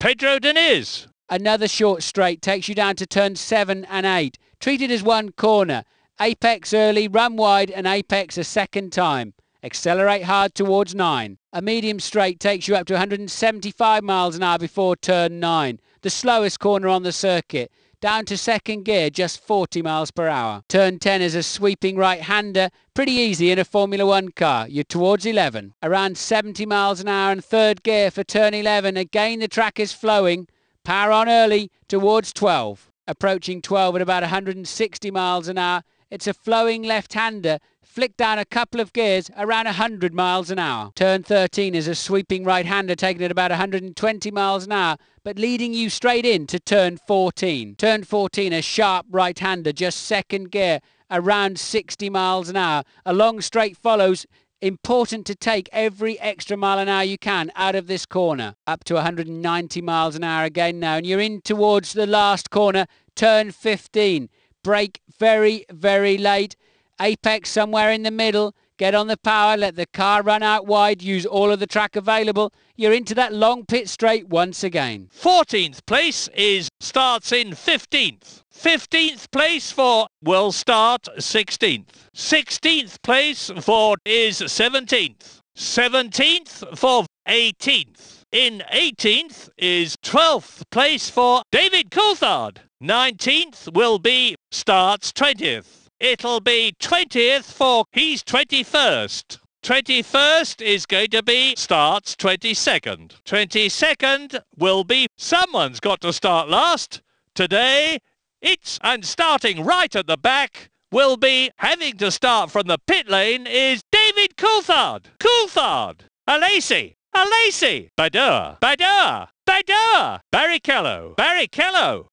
Pedro Diniz. Another short straight takes you down to turn seven and eight. Treated as one corner. Apex early, run wide and apex a second time. Accelerate hard towards nine. A medium straight takes you up to 175 miles an hour before turn nine. The slowest corner on the circuit down to second gear just 40 miles per hour. Turn 10 is a sweeping right-hander, pretty easy in a Formula 1 car. You're towards 11. Around 70 miles an hour in third gear for turn 11. Again, the track is flowing. Power on early towards 12. Approaching 12 at about 160 miles an hour. It's a flowing left-hander Flick down a couple of gears around 100 miles an hour. Turn 13 is a sweeping right-hander taking at about 120 miles an hour, but leading you straight in to turn 14. Turn 14, a sharp right-hander, just second gear, around 60 miles an hour. A long straight follows important to take every extra mile an hour you can out of this corner. Up to 190 miles an hour again now, and you're in towards the last corner, turn 15. Brake very, very late apex somewhere in the middle, get on the power, let the car run out wide, use all of the track available. You're into that long pit straight once again. 14th place is starts in 15th. 15th place for will start 16th. 16th place for is 17th. 17th for 18th. In 18th is 12th place for David Coulthard. 19th will be starts 20th. It'll be 20th for he's 21st. 21st is going to be starts 22nd. 22nd will be someone's got to start last. Today, it's and starting right at the back will be having to start from the pit lane is David Coulthard. Coulthard. Alacy. Alacy. Badur. Badur. Badur. Barrichello. Barrichello.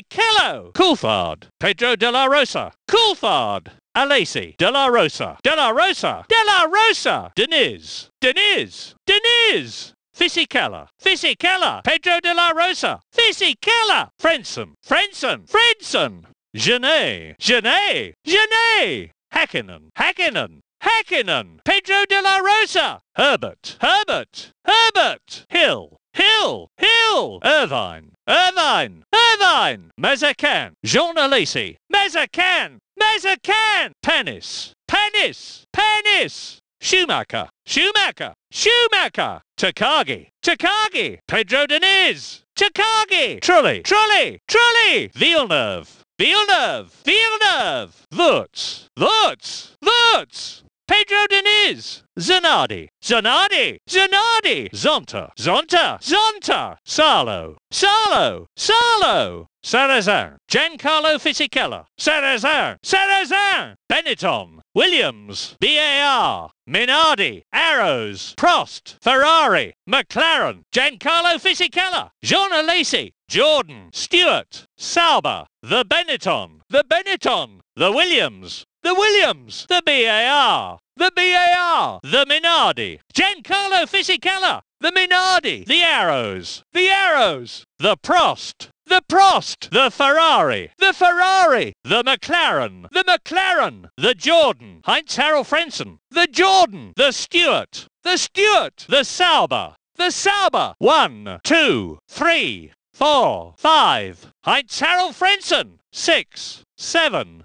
Killo, Kello, Pedro de la Rosa, Coulthard, Alesi, De La Rosa, De La Rosa, De La Rosa, Deniz, Deniz, Deniz, Fisichella, Fisichella, Pedro de la Rosa, Fisichella, Frenson, Frenson, Frenson, Genet, Genet, Genet, Hakkinen, Hakkinen, Hakkinen, Pedro de la Rosa, Herbert, Herbert, Herbert, Hill, Hill, Hill, Irvine, Irvine, Irvine, Mazakan, Jean Alisi, Mazakan, Mazakan, Panis, Panis, Panis, Schumacher, Schumacher, Schumacher, Takagi, Takagi, Pedro Deniz, Takagi, Trulli, Trulli, Trulli, Villeneuve, Villeneuve, Villeneuve, Lutz, Lutz, Lutz, Pedro Diniz, Zanardi, Zanardi, Zanardi, Zonta, Zonta, Zonta, Salo, Salo, Salo, Sarazan, Giancarlo Fisichella, Sarazan, Sarazan, Benetton, Williams, BAR, Minardi, Arrows, Prost, Ferrari, McLaren, Giancarlo Fisichella, Jean Alesi, Jordan, Stewart, Sauber, the Benetton, the Benetton, the Williams, the Williams, the BAR, the BAR, the Minardi, Giancarlo Fisichella, the Minardi, the Arrows, the Arrows, the Prost, the Prost, the Ferrari, the Ferrari, the McLaren, the McLaren, the Jordan, Heinz Harald Frentzen, the Jordan, the Stewart, the Stewart, the Sauber, the Sauber, one, two, three, four, five, Heinz Harald Frentzen, six, seven,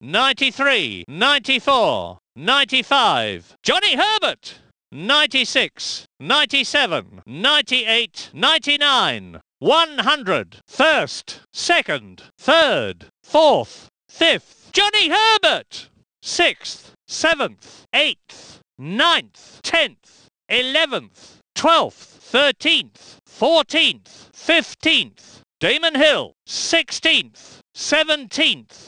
93, 94, 95. Johnny Herbert! 96, 97, 98, 99, 100, first, second, third, fourth, fifth, Johnny Herbert, sixth, seventh, eighth, ninth, tenth, eleventh, twelfth, thirteenth, fourteenth, fifteenth, Damon Hill, sixteenth, seventeenth,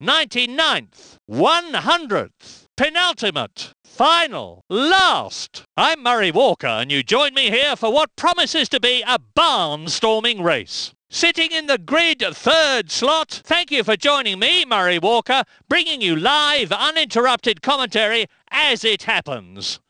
99th, 100th, penultimate, final, last. I'm Murray Walker and you join me here for what promises to be a barnstorming race. Sitting in the grid third slot, thank you for joining me, Murray Walker, bringing you live, uninterrupted commentary as it happens.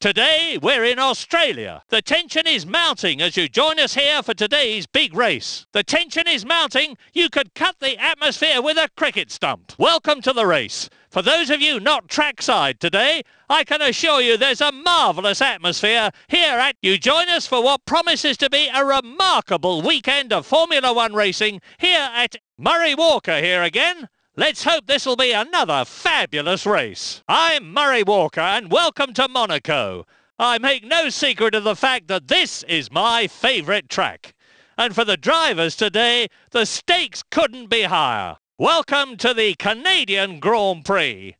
Today, we're in Australia. The tension is mounting as you join us here for today's big race. The tension is mounting. You could cut the atmosphere with a cricket stump. Welcome to the race. For those of you not trackside today, I can assure you there's a marvellous atmosphere here at you. Join us for what promises to be a remarkable weekend of Formula One racing here at Murray Walker here again Let's hope this will be another fabulous race. I'm Murray Walker and welcome to Monaco. I make no secret of the fact that this is my favourite track. And for the drivers today, the stakes couldn't be higher. Welcome to the Canadian Grand Prix.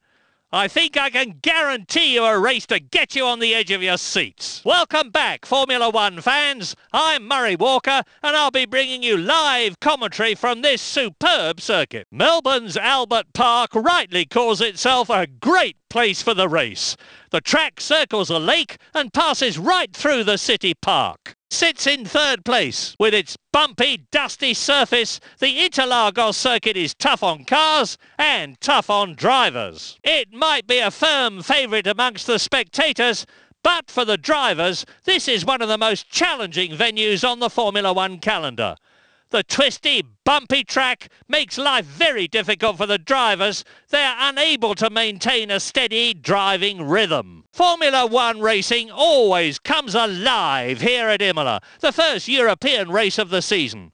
I think I can guarantee you a race to get you on the edge of your seats. Welcome back, Formula One fans. I'm Murray Walker, and I'll be bringing you live commentary from this superb circuit. Melbourne's Albert Park rightly calls itself a great place for the race. The track circles a lake and passes right through the city park sits in third place. With its bumpy, dusty surface, the Interlagos circuit is tough on cars and tough on drivers. It might be a firm favourite amongst the spectators, but for the drivers, this is one of the most challenging venues on the Formula One calendar. The twisty, bumpy track makes life very difficult for the drivers. They are unable to maintain a steady driving rhythm. Formula One racing always comes alive here at Imola, the first European race of the season.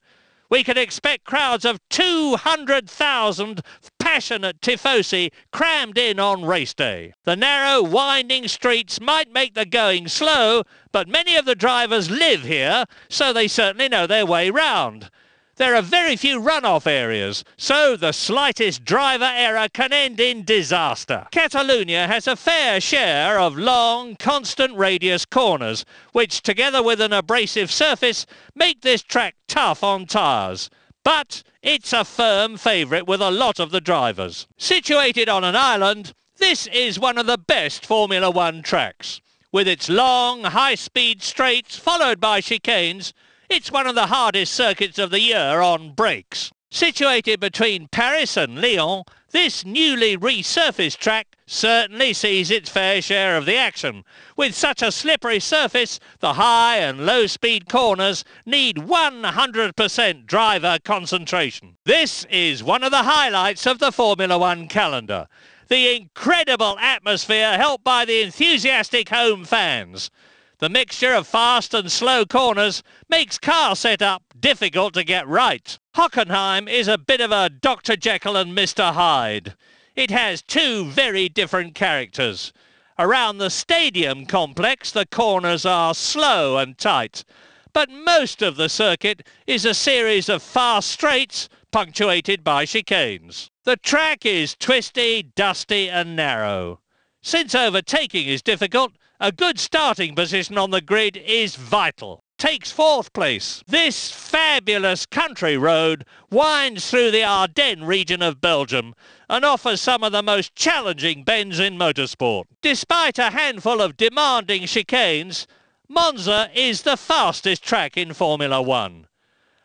We can expect crowds of 200,000 passionate tifosi crammed in on race day. The narrow, winding streets might make the going slow, but many of the drivers live here, so they certainly know their way round. There are very few runoff areas, so the slightest driver error can end in disaster. Catalonia has a fair share of long, constant radius corners, which together with an abrasive surface make this track tough on tyres. But it's a firm favourite with a lot of the drivers. Situated on an island, this is one of the best Formula One tracks. With its long, high-speed straights followed by chicanes, it's one of the hardest circuits of the year on brakes. Situated between Paris and Lyon, this newly resurfaced track certainly sees its fair share of the action. With such a slippery surface, the high and low speed corners need 100% driver concentration. This is one of the highlights of the Formula One calendar. The incredible atmosphere helped by the enthusiastic home fans. The mixture of fast and slow corners makes car setup difficult to get right. Hockenheim is a bit of a Dr. Jekyll and Mr. Hyde. It has two very different characters. Around the stadium complex, the corners are slow and tight, but most of the circuit is a series of fast straights punctuated by chicanes. The track is twisty, dusty and narrow. Since overtaking is difficult, a good starting position on the grid is vital. Takes fourth place. This fabulous country road winds through the Ardennes region of Belgium and offers some of the most challenging bends in motorsport. Despite a handful of demanding chicanes, Monza is the fastest track in Formula One.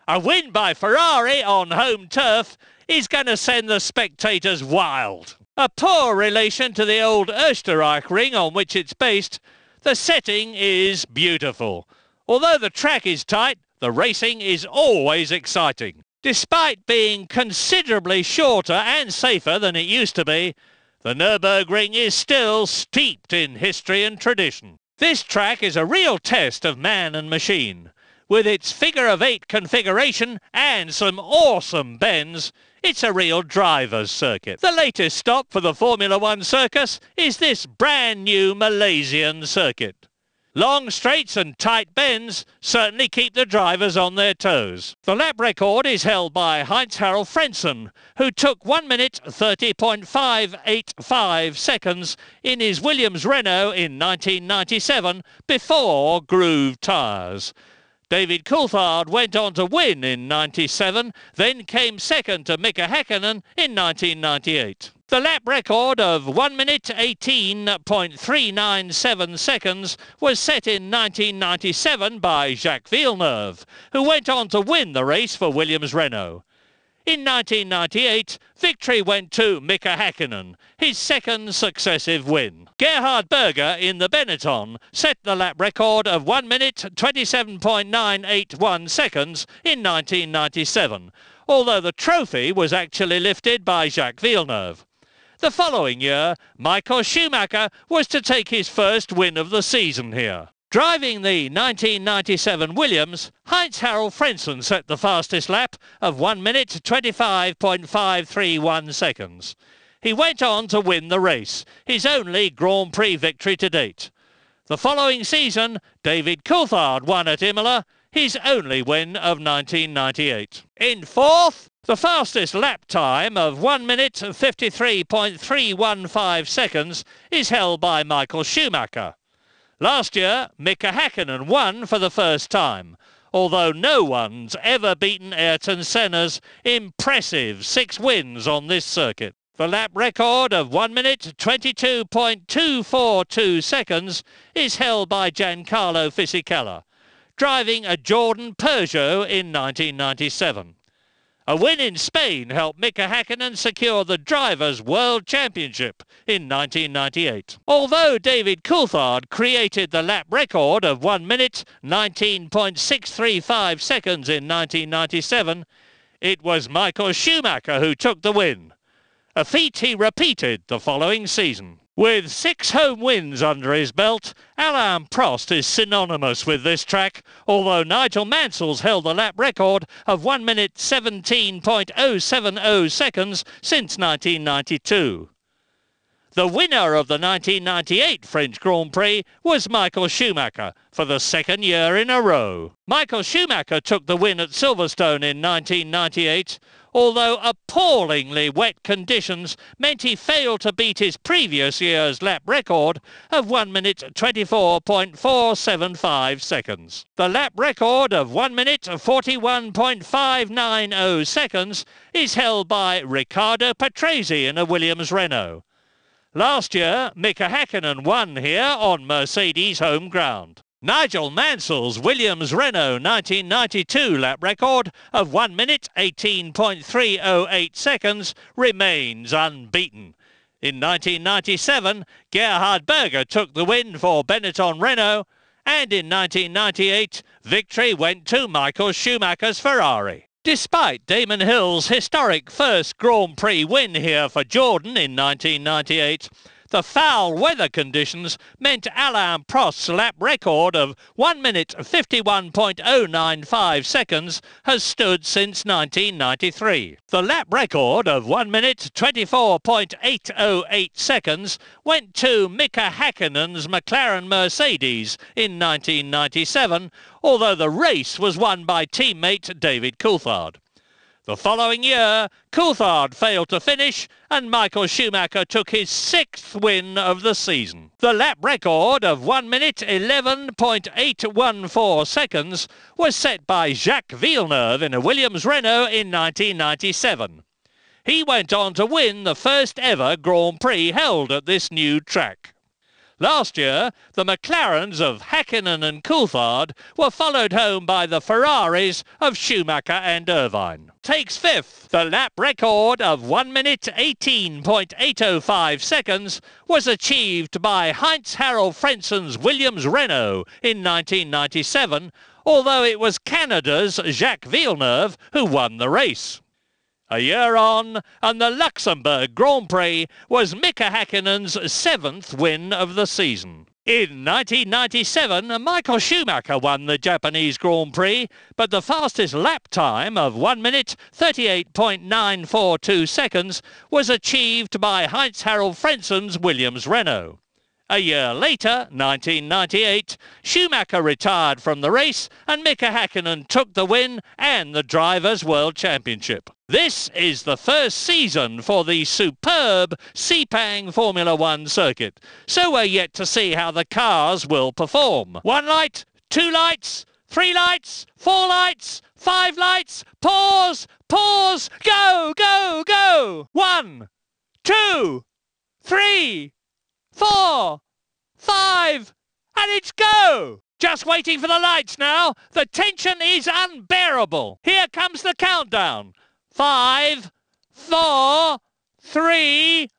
A win by Ferrari on home turf is going to send the spectators wild a poor relation to the old Österreich ring on which it's based, the setting is beautiful. Although the track is tight, the racing is always exciting. Despite being considerably shorter and safer than it used to be, the Nürburgring is still steeped in history and tradition. This track is a real test of man and machine. With its figure of eight configuration and some awesome bends, it's a real driver's circuit. The latest stop for the Formula One circus is this brand new Malaysian circuit. Long straights and tight bends certainly keep the drivers on their toes. The lap record is held by Heinz Harald Frentzen, who took 1 minute 30.585 seconds in his Williams Renault in 1997 before grooved tyres. David Coulthard went on to win in 97, then came second to Mika Hakkinen in 1998. The lap record of 1 minute 18.397 seconds was set in 1997 by Jacques Villeneuve, who went on to win the race for Williams-Renault. In 1998, victory went to Mika Hakkinen, his second successive win. Gerhard Berger in the Benetton set the lap record of 1 minute 27.981 seconds in 1997, although the trophy was actually lifted by Jacques Villeneuve. The following year, Michael Schumacher was to take his first win of the season here. Driving the 1997 Williams, Heinz Harald Frentzen set the fastest lap of 1 minute 25.531 seconds. He went on to win the race, his only Grand Prix victory to date. The following season, David Coulthard won at Imola, his only win of 1998. In fourth, the fastest lap time of 1 minute 53.315 seconds is held by Michael Schumacher. Last year, Mika Hakkinen won for the first time, although no one's ever beaten Ayrton Senna's impressive six wins on this circuit. The lap record of 1 minute 22.242 seconds is held by Giancarlo Fisichella, driving a Jordan Peugeot in 1997. A win in Spain helped Mika Hakkinen secure the Drivers' World Championship in 1998. Although David Coulthard created the lap record of 1 minute 19.635 seconds in 1997, it was Michael Schumacher who took the win, a feat he repeated the following season. With six home wins under his belt, Alain Prost is synonymous with this track, although Nigel Mansell's held the lap record of 1 minute 17.070 seconds since 1992. The winner of the 1998 French Grand Prix was Michael Schumacher for the second year in a row. Michael Schumacher took the win at Silverstone in 1998, although appallingly wet conditions meant he failed to beat his previous year's lap record of 1 minute 24.475 seconds. The lap record of 1 minute 41.590 seconds is held by Riccardo Patrese in a Williams Renault. Last year, Mika Hakkinen won here on Mercedes home ground. Nigel Mansell's Williams Renault 1992 lap record of 1 minute 18.308 seconds remains unbeaten. In 1997, Gerhard Berger took the win for Benetton Renault, and in 1998, victory went to Michael Schumacher's Ferrari. Despite Damon Hill's historic first Grand Prix win here for Jordan in 1998, the foul weather conditions meant Alain Prost's lap record of 1 minute 51.095 seconds has stood since 1993. The lap record of 1 minute 24.808 seconds went to Mika Häkkinen's McLaren Mercedes in 1997, although the race was won by teammate David Coulthard. The following year, Coulthard failed to finish and Michael Schumacher took his sixth win of the season. The lap record of 1 minute 11.814 seconds was set by Jacques Villeneuve in a Williams Renault in 1997. He went on to win the first ever Grand Prix held at this new track. Last year, the McLarens of Hakkinen and Coulthard were followed home by the Ferraris of Schumacher and Irvine. Takes fifth, the lap record of 1 minute 18.805 seconds was achieved by Heinz Harald Frensen's Williams Renault in 1997, although it was Canada's Jacques Villeneuve who won the race. A year on, and the Luxembourg Grand Prix was Mika Häkkinen's seventh win of the season. In 1997, Michael Schumacher won the Japanese Grand Prix, but the fastest lap time of 1 minute 38.942 seconds was achieved by Heinz Harald Frentzen's Williams Renault. A year later, 1998, Schumacher retired from the race and Mika Hakkinen took the win and the Drivers' World Championship. This is the first season for the superb Sepang Formula One circuit, so we're yet to see how the cars will perform. One light, two lights, three lights, four lights, five lights, pause, pause, go, go, go! One, two, three, four, five, and it's go! Just waiting for the lights now. The tension is unbearable. Here comes the countdown. Five, four, three,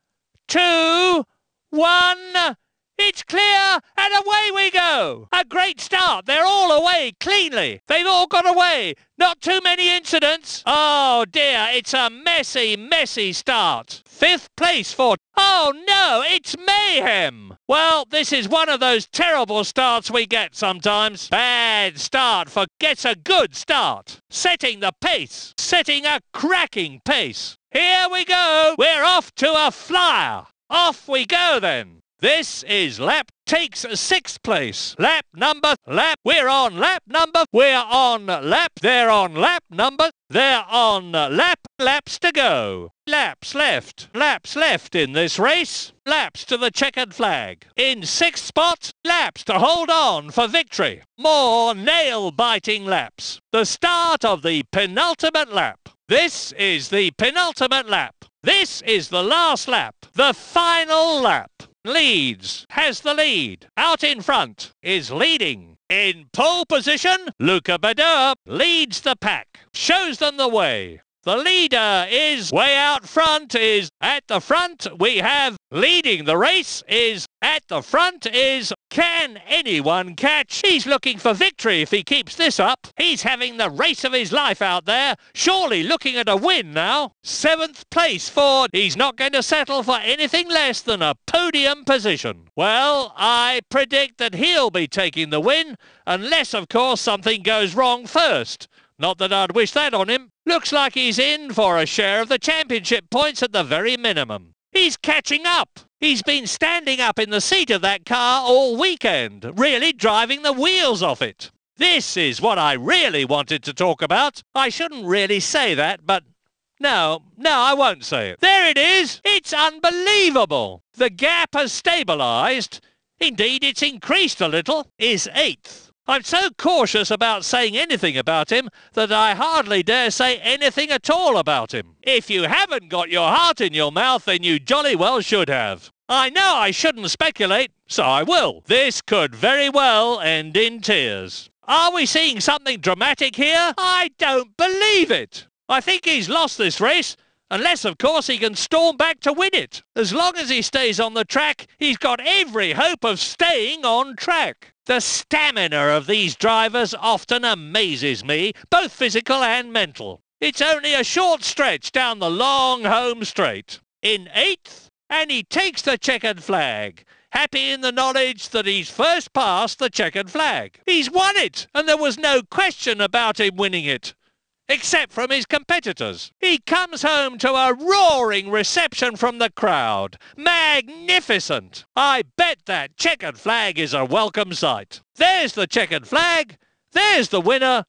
two, one. It's clear and away we go. A great start. They're all away cleanly. They've all got away. Not too many incidents. Oh dear, it's a messy, messy start. Fifth place for... Oh no, it's Mayhem! Well, this is one of those terrible starts we get sometimes. Bad start for gets a good start. Setting the pace. Setting a cracking pace. Here we go. We're off to a flyer. Off we go then. This is lap takes sixth place. Lap number, lap, we're on lap number, we're on lap, they're on lap number, they're on lap, laps to go. Laps left, laps left in this race, laps to the checkered flag. In sixth spot, laps to hold on for victory. More nail-biting laps. The start of the penultimate lap. This is the penultimate lap. This is the last lap, the final lap leads, has the lead. Out in front, is leading. In pole position, Luca Badar leads the pack, shows them the way. The leader is way out front, is at the front. We have Leading the race is at the front is Can Anyone Catch? He's looking for victory if he keeps this up. He's having the race of his life out there, surely looking at a win now. Seventh place for he's not going to settle for anything less than a podium position. Well, I predict that he'll be taking the win, unless, of course, something goes wrong first. Not that I'd wish that on him. Looks like he's in for a share of the championship points at the very minimum. He's catching up. He's been standing up in the seat of that car all weekend, really driving the wheels off it. This is what I really wanted to talk about. I shouldn't really say that, but no, no, I won't say it. There it is. It's unbelievable. The gap has stabilised. Indeed, it's increased a little. Is eighth. I'm so cautious about saying anything about him that I hardly dare say anything at all about him. If you haven't got your heart in your mouth, then you jolly well should have. I know I shouldn't speculate, so I will. This could very well end in tears. Are we seeing something dramatic here? I don't believe it. I think he's lost this race Unless, of course, he can storm back to win it. As long as he stays on the track, he's got every hope of staying on track. The stamina of these drivers often amazes me, both physical and mental. It's only a short stretch down the long home straight. In eighth, and he takes the checkered flag happy in the knowledge that he's first passed the checkered flag. He's won it, and there was no question about him winning it except from his competitors. He comes home to a roaring reception from the crowd. Magnificent! I bet that checkered flag is a welcome sight. There's the checkered flag, there's the winner,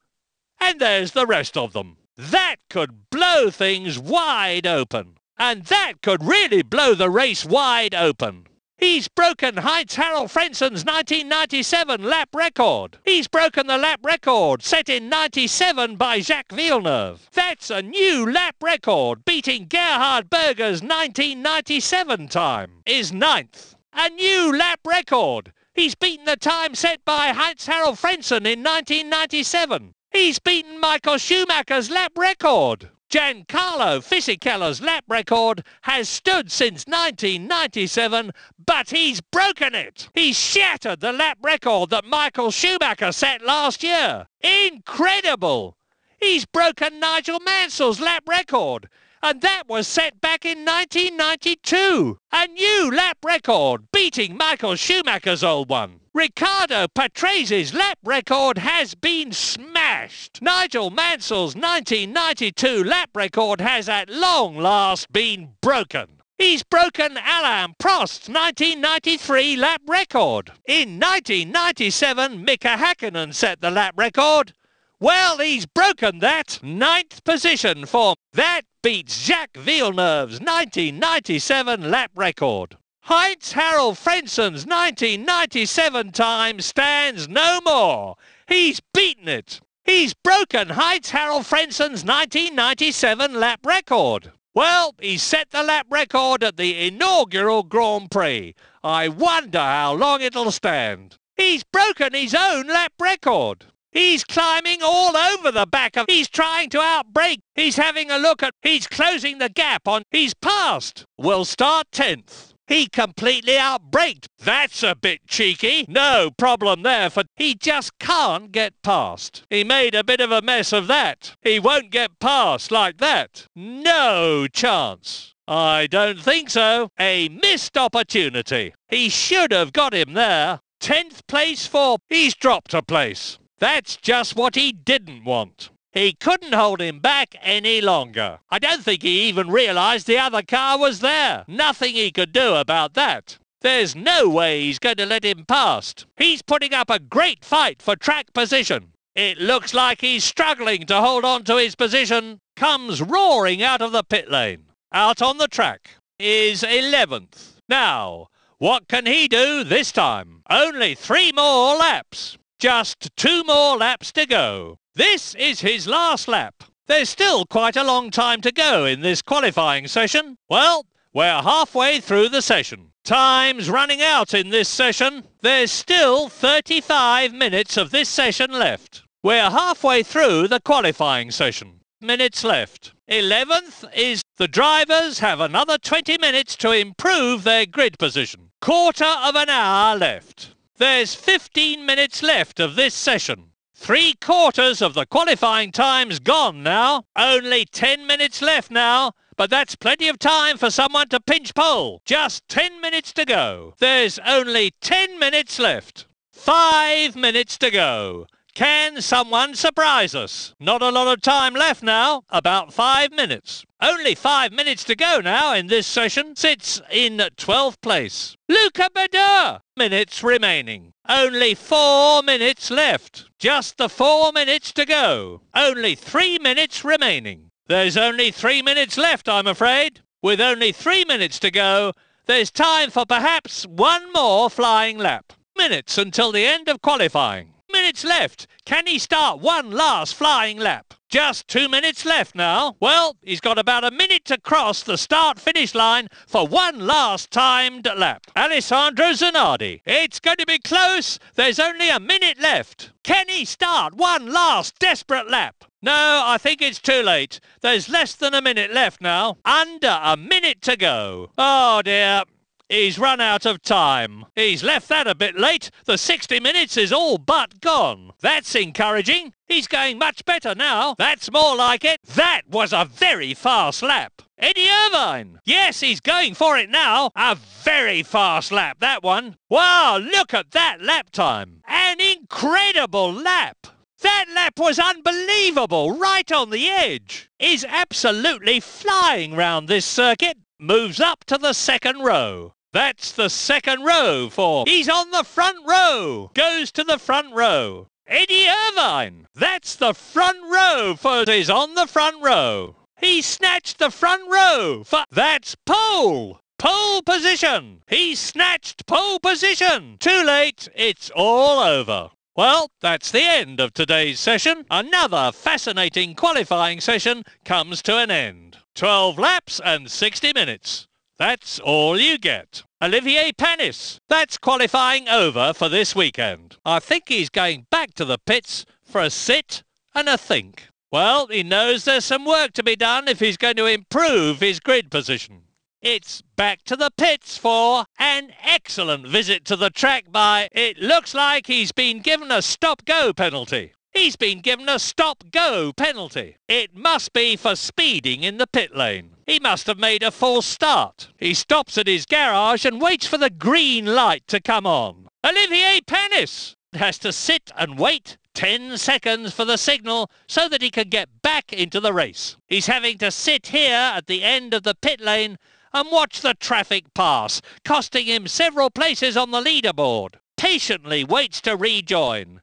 and there's the rest of them. That could blow things wide open. And that could really blow the race wide open. He's broken Heinz Harold Frenson's 1997 lap record. He's broken the lap record set in 97 by Jacques Villeneuve. That's a new lap record, beating Gerhard Berger's 1997 time. Is ninth. A new lap record. He's beaten the time set by Heinz Harold Frenson in 1997. He's beaten Michael Schumacher's lap record. Giancarlo Fisichella's lap record has stood since 1997, but he's broken it. He shattered the lap record that Michael Schumacher set last year. Incredible! He's broken Nigel Mansell's lap record and that was set back in 1992. A new lap record, beating Michael Schumacher's old one. Ricardo Patrese's lap record has been smashed. Nigel Mansell's 1992 lap record has at long last been broken. He's broken Alain Prost's 1993 lap record. In 1997, Mika Hakkinen set the lap record. Well, he's broken that ninth position for that beats Jacques Villeneuve's 1997 lap record. Heights Harold Frensen's 1997 time stands no more. He's beaten it. He's broken Heights Harold Frensen's 1997 lap record. Well, he set the lap record at the inaugural Grand Prix. I wonder how long it'll stand. He's broken his own lap record. He's climbing all over the back of. He's trying to outbreak. He's having a look at. He's closing the gap on. He's passed. We'll start 10th. He completely outbraked. That's a bit cheeky. No problem there for he just can't get past. He made a bit of a mess of that. He won't get past like that. No chance. I don't think so. A missed opportunity. He should have got him there. Tenth place for... He's dropped a place. That's just what he didn't want. He couldn't hold him back any longer. I don't think he even realised the other car was there. Nothing he could do about that. There's no way he's going to let him past. He's putting up a great fight for track position. It looks like he's struggling to hold on to his position. Comes roaring out of the pit lane. Out on the track is 11th. Now, what can he do this time? Only three more laps. Just two more laps to go. This is his last lap. There's still quite a long time to go in this qualifying session. Well, we're halfway through the session. Time's running out in this session. There's still 35 minutes of this session left. We're halfway through the qualifying session. Minutes left. 11th is the drivers have another 20 minutes to improve their grid position. Quarter of an hour left. There's 15 minutes left of this session. Three quarters of the qualifying time's gone now. Only 10 minutes left now. But that's plenty of time for someone to pinch pole. Just 10 minutes to go. There's only 10 minutes left. Five minutes to go. Can someone surprise us? Not a lot of time left now, about five minutes. Only five minutes to go now in this session. Sits in 12th place. Luca Badur. Minutes remaining. Only four minutes left. Just the four minutes to go. Only three minutes remaining. There's only three minutes left, I'm afraid. With only three minutes to go, there's time for perhaps one more flying lap. Minutes until the end of qualifying. Minutes left. Can he start one last flying lap? Just two minutes left now. Well, he's got about a minute to cross the start-finish line for one last timed lap. Alessandro Zanardi. It's going to be close. There's only a minute left. Can he start one last desperate lap? No, I think it's too late. There's less than a minute left now. Under a minute to go. Oh, dear. He's run out of time. He's left that a bit late. The 60 minutes is all but gone. That's encouraging. He's going much better now. That's more like it. That was a very fast lap. Eddie Irvine. Yes, he's going for it now. A very fast lap, that one. Wow, look at that lap time. An incredible lap. That lap was unbelievable, right on the edge. He's absolutely flying round this circuit moves up to the second row. That's the second row for He's on the front row. Goes to the front row. Eddie Irvine. That's the front row for He's on the front row. He snatched the front row for That's pole. Pole position. He snatched pole position. Too late. It's all over. Well, that's the end of today's session. Another fascinating qualifying session comes to an end. 12 laps and 60 minutes. That's all you get. Olivier Panis. That's qualifying over for this weekend. I think he's going back to the pits for a sit and a think. Well, he knows there's some work to be done if he's going to improve his grid position. It's back to the pits for an excellent visit to the track by it looks like he's been given a stop-go penalty. He's been given a stop-go penalty. It must be for speeding in the pit lane. He must have made a false start. He stops at his garage and waits for the green light to come on. Olivier Panis has to sit and wait 10 seconds for the signal so that he can get back into the race. He's having to sit here at the end of the pit lane and watch the traffic pass, costing him several places on the leaderboard. Patiently waits to rejoin.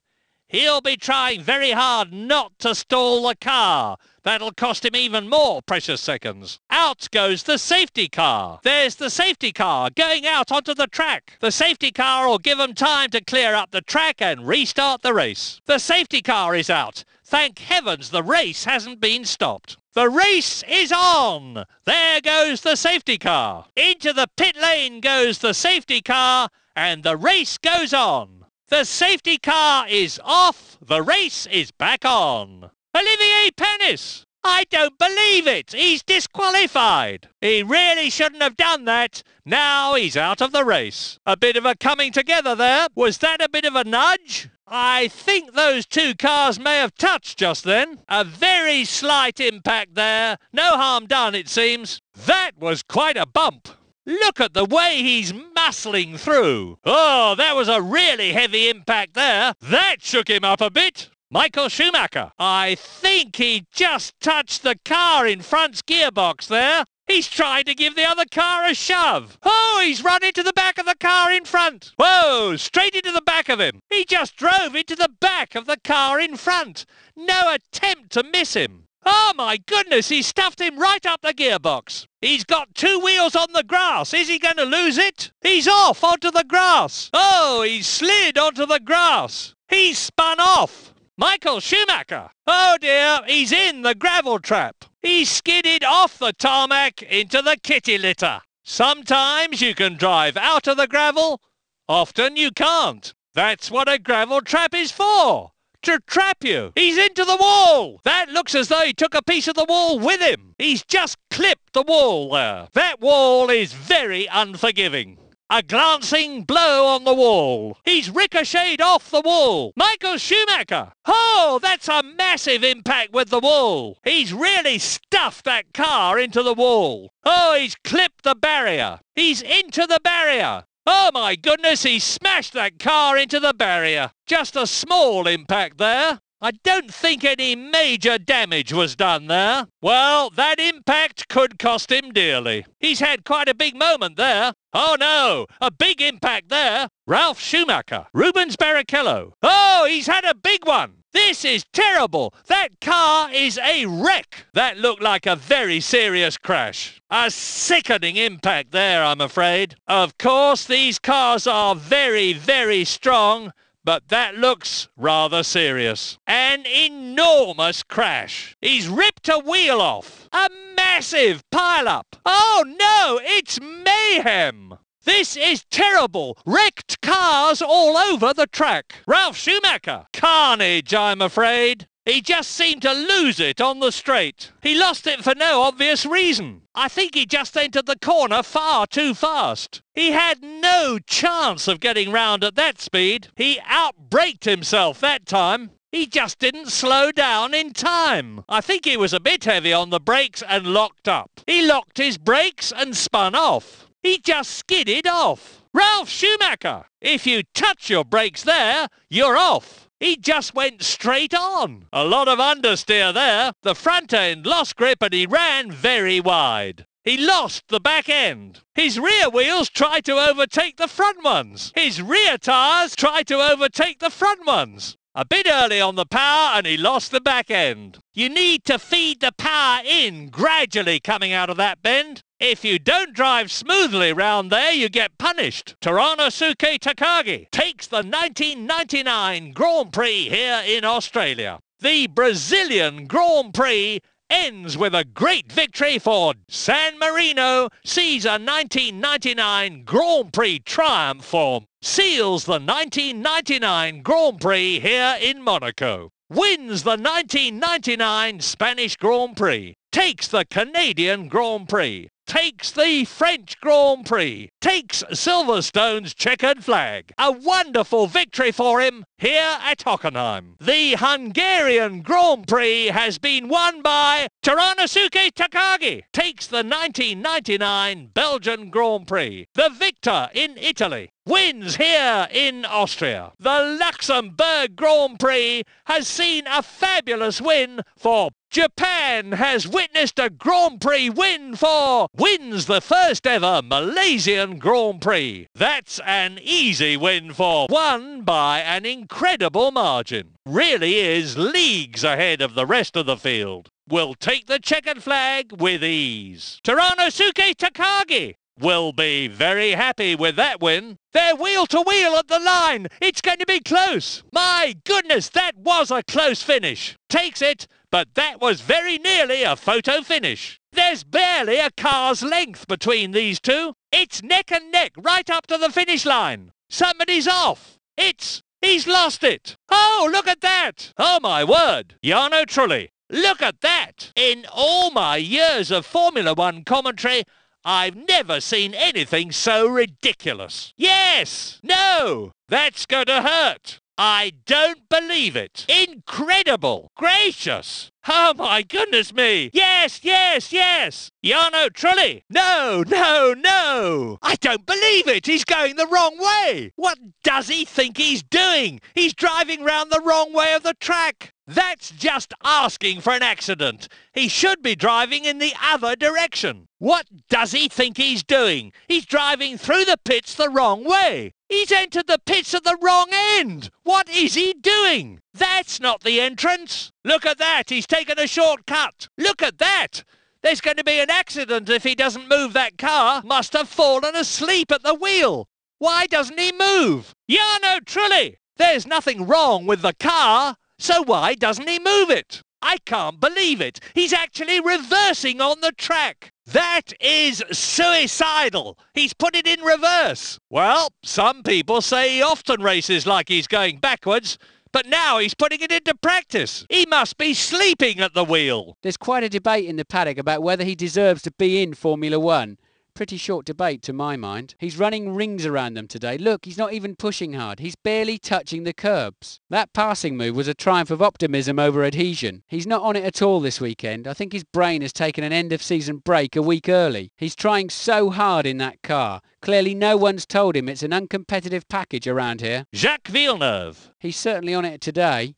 He'll be trying very hard not to stall the car. That'll cost him even more precious seconds. Out goes the safety car. There's the safety car going out onto the track. The safety car will give him time to clear up the track and restart the race. The safety car is out. Thank heavens the race hasn't been stopped. The race is on. There goes the safety car. Into the pit lane goes the safety car and the race goes on. The safety car is off. The race is back on. Olivier Pennis. I don't believe it. He's disqualified. He really shouldn't have done that. Now he's out of the race. A bit of a coming together there. Was that a bit of a nudge? I think those two cars may have touched just then. A very slight impact there. No harm done, it seems. That was quite a bump. Look at the way he's muscling through. Oh, that was a really heavy impact there. That shook him up a bit. Michael Schumacher. I think he just touched the car in front's gearbox there. He's trying to give the other car a shove. Oh, he's run into the back of the car in front. Whoa, straight into the back of him. He just drove into the back of the car in front. No attempt to miss him. Oh my goodness, he stuffed him right up the gearbox. He's got two wheels on the grass. Is he going to lose it? He's off onto the grass. Oh, he slid onto the grass. He spun off. Michael Schumacher. Oh dear, he's in the gravel trap. He skidded off the tarmac into the kitty litter. Sometimes you can drive out of the gravel. Often you can't. That's what a gravel trap is for to trap you. He's into the wall. That looks as though he took a piece of the wall with him. He's just clipped the wall there. That wall is very unforgiving. A glancing blow on the wall. He's ricocheted off the wall. Michael Schumacher. Oh, that's a massive impact with the wall. He's really stuffed that car into the wall. Oh, he's clipped the barrier. He's into the barrier. Oh my goodness, he smashed that car into the barrier. Just a small impact there. I don't think any major damage was done there. Well, that impact could cost him dearly. He's had quite a big moment there. Oh no, a big impact there. Ralph Schumacher, Rubens Barrichello. Oh, he's had a big one. This is terrible. That car is a wreck. That looked like a very serious crash. A sickening impact there, I'm afraid. Of course, these cars are very, very strong, but that looks rather serious. An enormous crash. He's ripped a wheel off. A massive pile-up. Oh no, it's mayhem. This is terrible. Wrecked cars all over the track. Ralph Schumacher. Carnage, I'm afraid. He just seemed to lose it on the straight. He lost it for no obvious reason. I think he just entered the corner far too fast. He had no chance of getting round at that speed. He outbraked himself that time. He just didn't slow down in time. I think he was a bit heavy on the brakes and locked up. He locked his brakes and spun off. He just skidded off. Ralph Schumacher, if you touch your brakes there, you're off. He just went straight on. A lot of understeer there. The front end lost grip and he ran very wide. He lost the back end. His rear wheels tried to overtake the front ones. His rear tyres tried to overtake the front ones. A bit early on the power and he lost the back end. You need to feed the power in gradually coming out of that bend. If you don't drive smoothly round there, you get punished. Taranosuke Takagi takes the 1999 Grand Prix here in Australia. The Brazilian Grand Prix ends with a great victory for San Marino, sees a 1999 Grand Prix triumph for seals the 1999 Grand Prix here in Monaco, wins the 1999 Spanish Grand Prix, takes the Canadian Grand Prix, takes the French Grand Prix, takes Silverstone's checkered flag. A wonderful victory for him here at Hockenheim. The Hungarian Grand Prix has been won by Taranosuke Takagi, takes the 1999 Belgian Grand Prix. The victor in Italy wins here in Austria. The Luxembourg Grand Prix has seen a fabulous win for Japan has witnessed a Grand Prix win for wins the first ever Malaysian Grand Prix. That's an easy win for one by an incredible margin. Really is leagues ahead of the rest of the field. Will take the checkered flag with ease. Taranosuke Takagi will be very happy with that win. They're wheel to wheel at the line. It's going to be close. My goodness, that was a close finish. Takes it but that was very nearly a photo finish. There's barely a car's length between these two. It's neck and neck right up to the finish line. Somebody's off. It's... He's lost it. Oh, look at that. Oh, my word. Yano Trulli. Look at that. In all my years of Formula One commentary, I've never seen anything so ridiculous. Yes! No! That's going to hurt. I don't believe it. Incredible. Gracious. Oh my goodness me! Yes, yes, yes! Yano Trulli! No, no, no! I don't believe it! He's going the wrong way! What does he think he's doing? He's driving round the wrong way of the track! That's just asking for an accident. He should be driving in the other direction. What does he think he's doing? He's driving through the pits the wrong way. He's entered the pits at the wrong end. What is he doing? That's not the entrance. Look at that. He's taken a shortcut. Look at that. There's going to be an accident if he doesn't move that car. Must have fallen asleep at the wheel. Why doesn't he move? Yano truly. there's nothing wrong with the car, so why doesn't he move it? I can't believe it. He's actually reversing on the track. That is suicidal. He's put it in reverse. Well, some people say he often races like he's going backwards. But now he's putting it into practice. He must be sleeping at the wheel. There's quite a debate in the paddock about whether he deserves to be in Formula One pretty short debate to my mind. He's running rings around them today. Look, he's not even pushing hard. He's barely touching the curbs. That passing move was a triumph of optimism over adhesion. He's not on it at all this weekend. I think his brain has taken an end-of-season break a week early. He's trying so hard in that car. Clearly no one's told him it's an uncompetitive package around here. Jacques Villeneuve. He's certainly on it today.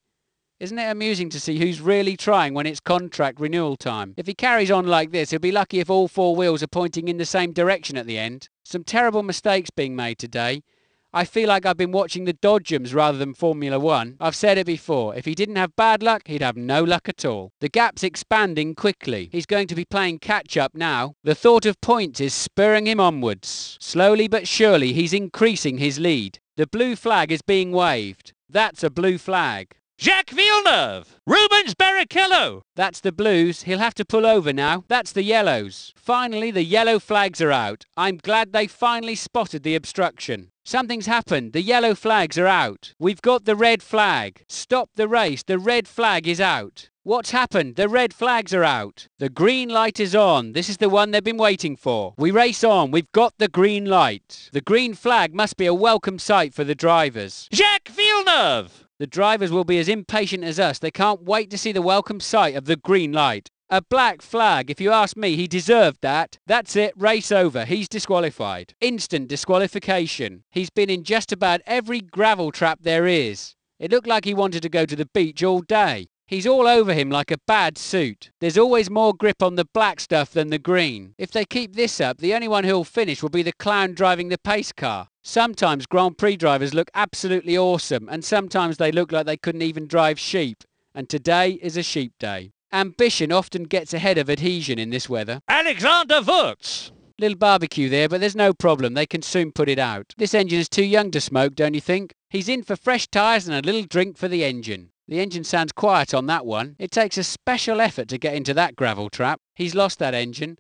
Isn't it amusing to see who's really trying when it's contract renewal time? If he carries on like this, he'll be lucky if all four wheels are pointing in the same direction at the end. Some terrible mistakes being made today. I feel like I've been watching the Dodgems rather than Formula One. I've said it before, if he didn't have bad luck, he'd have no luck at all. The gap's expanding quickly. He's going to be playing catch up now. The thought of points is spurring him onwards. Slowly but surely, he's increasing his lead. The blue flag is being waved. That's a blue flag. Jack Villeneuve, Rubens Barrichello. That's the blues. He'll have to pull over now. That's the yellows. Finally, the yellow flags are out. I'm glad they finally spotted the obstruction. Something's happened. The yellow flags are out. We've got the red flag. Stop the race. The red flag is out. What's happened? The red flags are out. The green light is on. This is the one they've been waiting for. We race on. We've got the green light. The green flag must be a welcome sight for the drivers. Jack Villeneuve! The drivers will be as impatient as us. They can't wait to see the welcome sight of the green light. A black flag, if you ask me, he deserved that. That's it, race over. He's disqualified. Instant disqualification. He's been in just about every gravel trap there is. It looked like he wanted to go to the beach all day. He's all over him like a bad suit. There's always more grip on the black stuff than the green. If they keep this up, the only one who'll finish will be the clown driving the pace car. Sometimes Grand Prix drivers look absolutely awesome, and sometimes they look like they couldn't even drive sheep. And today is a sheep day. Ambition often gets ahead of adhesion in this weather. Alexander Wurz! Little barbecue there, but there's no problem. They can soon put it out. This engine is too young to smoke, don't you think? He's in for fresh tyres and a little drink for the engine. The engine sounds quiet on that one. It takes a special effort to get into that gravel trap. He's lost that engine.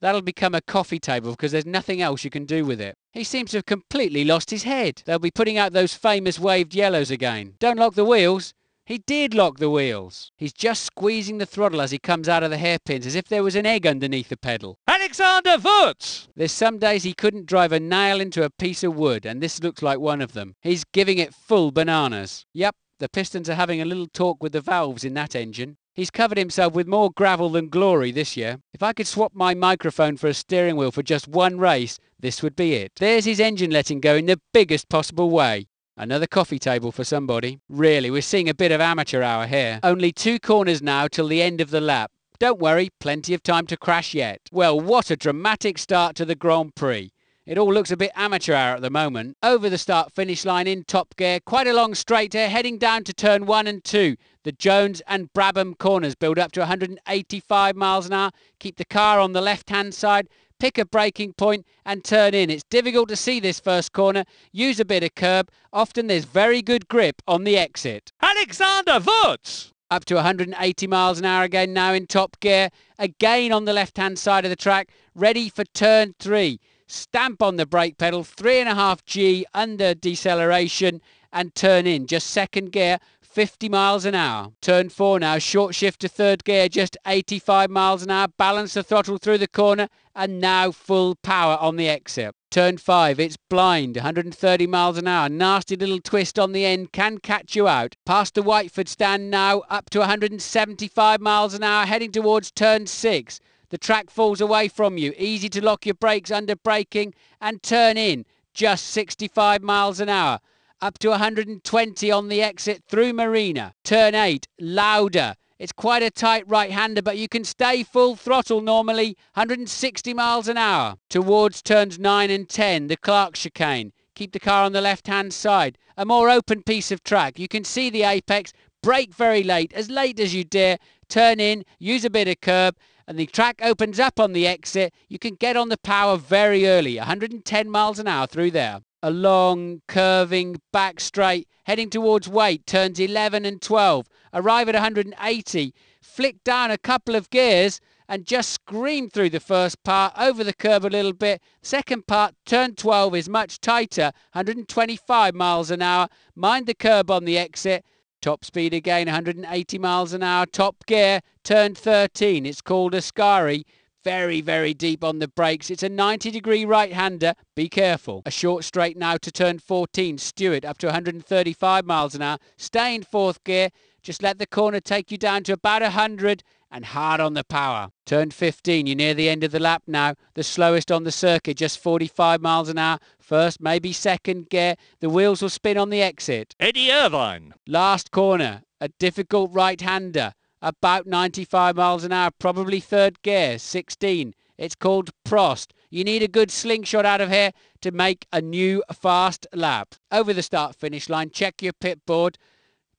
That'll become a coffee table because there's nothing else you can do with it. He seems to have completely lost his head. They'll be putting out those famous waved yellows again. Don't lock the wheels. He did lock the wheels. He's just squeezing the throttle as he comes out of the hairpins as if there was an egg underneath the pedal. Alexander Wurz! There's some days he couldn't drive a nail into a piece of wood and this looks like one of them. He's giving it full bananas. Yep, the Pistons are having a little talk with the valves in that engine. He's covered himself with more gravel than glory this year. If I could swap my microphone for a steering wheel for just one race, this would be it. There's his engine letting go in the biggest possible way. Another coffee table for somebody. Really, we're seeing a bit of amateur hour here. Only two corners now till the end of the lap. Don't worry, plenty of time to crash yet. Well, what a dramatic start to the Grand Prix. It all looks a bit amateur hour at the moment. Over the start finish line in top gear, quite a long straight here, heading down to turn one and two. The Jones and Brabham corners build up to 185 miles an hour. Keep the car on the left-hand side pick a breaking point and turn in. It's difficult to see this first corner. Use a bit of curb. Often there's very good grip on the exit. Alexander Wurz! Up to 180 miles an hour again now in top gear. Again on the left-hand side of the track, ready for turn three stamp on the brake pedal, three and a half G under deceleration and turn in. Just second gear, 50 miles an hour. Turn four now, short shift to third gear, just 85 miles an hour. Balance the throttle through the corner and now full power on the exit. Turn five, it's blind, 130 miles an hour. Nasty little twist on the end can catch you out. Past the Whiteford stand now, up to 175 miles an hour, heading towards turn six. The track falls away from you. Easy to lock your brakes under braking and turn in just 65 miles an hour. Up to 120 on the exit through Marina. Turn 8, louder. It's quite a tight right-hander, but you can stay full throttle normally, 160 miles an hour. Towards turns 9 and 10, the Clark chicane. Keep the car on the left-hand side. A more open piece of track. You can see the apex. Brake very late, as late as you dare. Turn in, use a bit of curb, and the track opens up on the exit, you can get on the power very early, 110 miles an hour through there. A long, curving back straight, heading towards Wait turns 11 and 12, arrive at 180, flick down a couple of gears, and just scream through the first part, over the curb a little bit. Second part, turn 12 is much tighter, 125 miles an hour. Mind the curb on the exit. Top speed again, 180 miles an hour. Top gear, turn 13. It's called Ascari. Very, very deep on the brakes. It's a 90 degree right hander. Be careful. A short straight now to turn 14. Stewart up to 135 miles an hour. Stay in fourth gear. Just let the corner take you down to about 100 and hard on the power. Turn 15, you're near the end of the lap now. The slowest on the circuit, just 45 miles an hour. First, maybe second gear. The wheels will spin on the exit. Eddie Irvine. Last corner, a difficult right-hander. About 95 miles an hour, probably third gear, 16. It's called Prost. You need a good slingshot out of here to make a new fast lap. Over the start finish line, check your pit board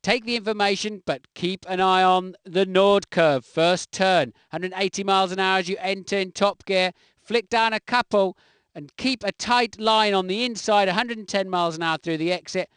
take the information, but keep an eye on the Nord curve. First turn, 180 miles an hour as you enter in top gear. Flick down a couple and keep a tight line on the inside, 110 miles an hour through the exit.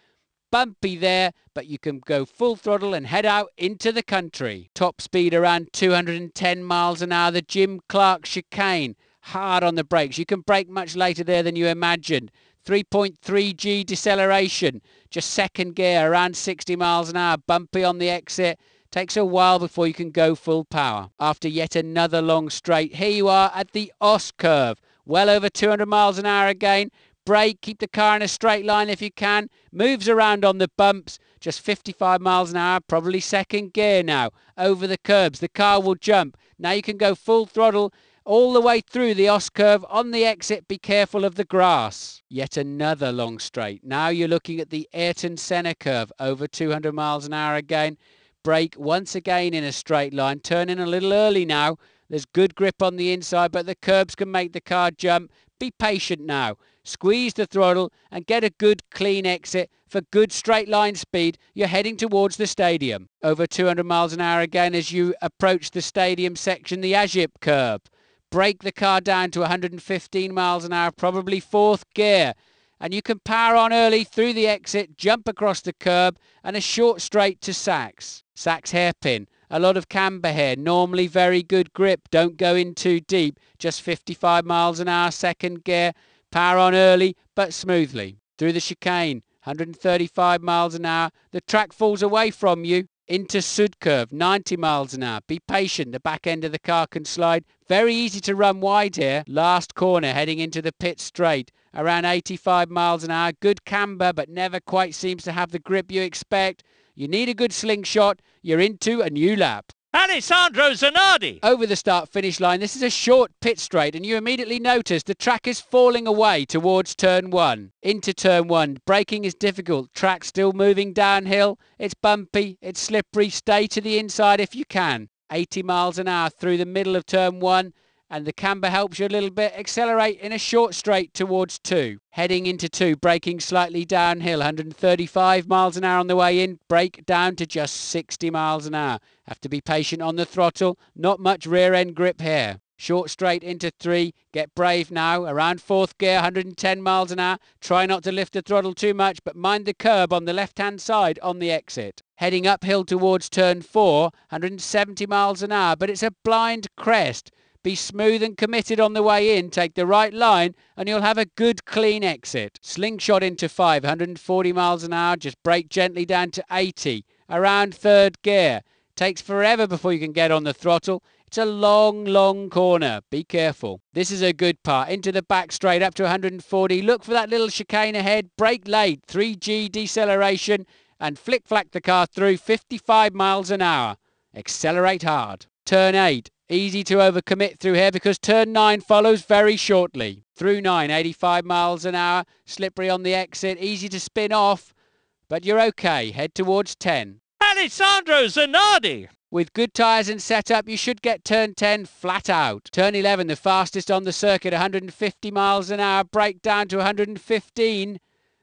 Bumpy there, but you can go full throttle and head out into the country. Top speed around 210 miles an hour, the Jim Clark chicane. Hard on the brakes. You can brake much later there than you imagined. 3.3 G deceleration just second gear around 60 miles an hour, bumpy on the exit. Takes a while before you can go full power. After yet another long straight, here you are at the OS curve. Well over 200 miles an hour again. Brake, keep the car in a straight line if you can. Moves around on the bumps, just 55 miles an hour, probably second gear now. Over the curbs, the car will jump. Now you can go full throttle all the way through the os curve, on the exit, be careful of the grass. Yet another long straight. Now you're looking at the Ayrton Senna curve, over 200 miles an hour again. Brake once again in a straight line. Turn in a little early now. There's good grip on the inside, but the curbs can make the car jump. Be patient now. Squeeze the throttle and get a good clean exit for good straight line speed. You're heading towards the stadium. Over 200 miles an hour again as you approach the stadium section, the Azip curve break the car down to 115 miles an hour, probably fourth gear. And you can power on early through the exit, jump across the curb, and a short straight to Sachs. Sachs hairpin. A lot of camber here. Normally very good grip. Don't go in too deep. Just 55 miles an hour, second gear. Power on early, but smoothly. Through the chicane, 135 miles an hour. The track falls away from you into sud curve, 90 miles an hour. Be patient, the back end of the car can slide. Very easy to run wide here. Last corner heading into the pit straight. Around 85 miles an hour. Good camber, but never quite seems to have the grip you expect. You need a good slingshot. You're into a new lap. Alessandro Zanardi. Over the start finish line, this is a short pit straight, and you immediately notice the track is falling away towards turn one. Into turn one, braking is difficult, track still moving downhill, it's bumpy, it's slippery, stay to the inside if you can. 80 miles an hour through the middle of turn one, and the camber helps you a little bit accelerate in a short straight towards two. Heading into two, braking slightly downhill, 135 miles an hour on the way in, brake down to just 60 miles an hour. Have to be patient on the throttle, not much rear end grip here. Short straight into three, get brave now, around fourth gear, 110 miles an hour. Try not to lift the throttle too much, but mind the curb on the left-hand side on the exit heading uphill towards turn 4, 170 miles an hour, but it's a blind crest. Be smooth and committed on the way in. Take the right line and you'll have a good clean exit. Slingshot into 5, 140 miles an hour. Just brake gently down to 80. Around third gear. Takes forever before you can get on the throttle. It's a long, long corner. Be careful. This is a good part. Into the back straight up to 140. Look for that little chicane ahead. Brake late. 3G deceleration and flick-flack the car through 55 miles an hour. Accelerate hard. Turn 8. Easy to overcommit through here because turn nine follows very shortly. Through nine, 85 miles an hour, slippery on the exit, easy to spin off, but you're okay. Head towards 10. Alessandro Zanardi! With good tyres and setup, you should get turn 10 flat out. Turn 11, the fastest on the circuit, 150 miles an hour, break down to 115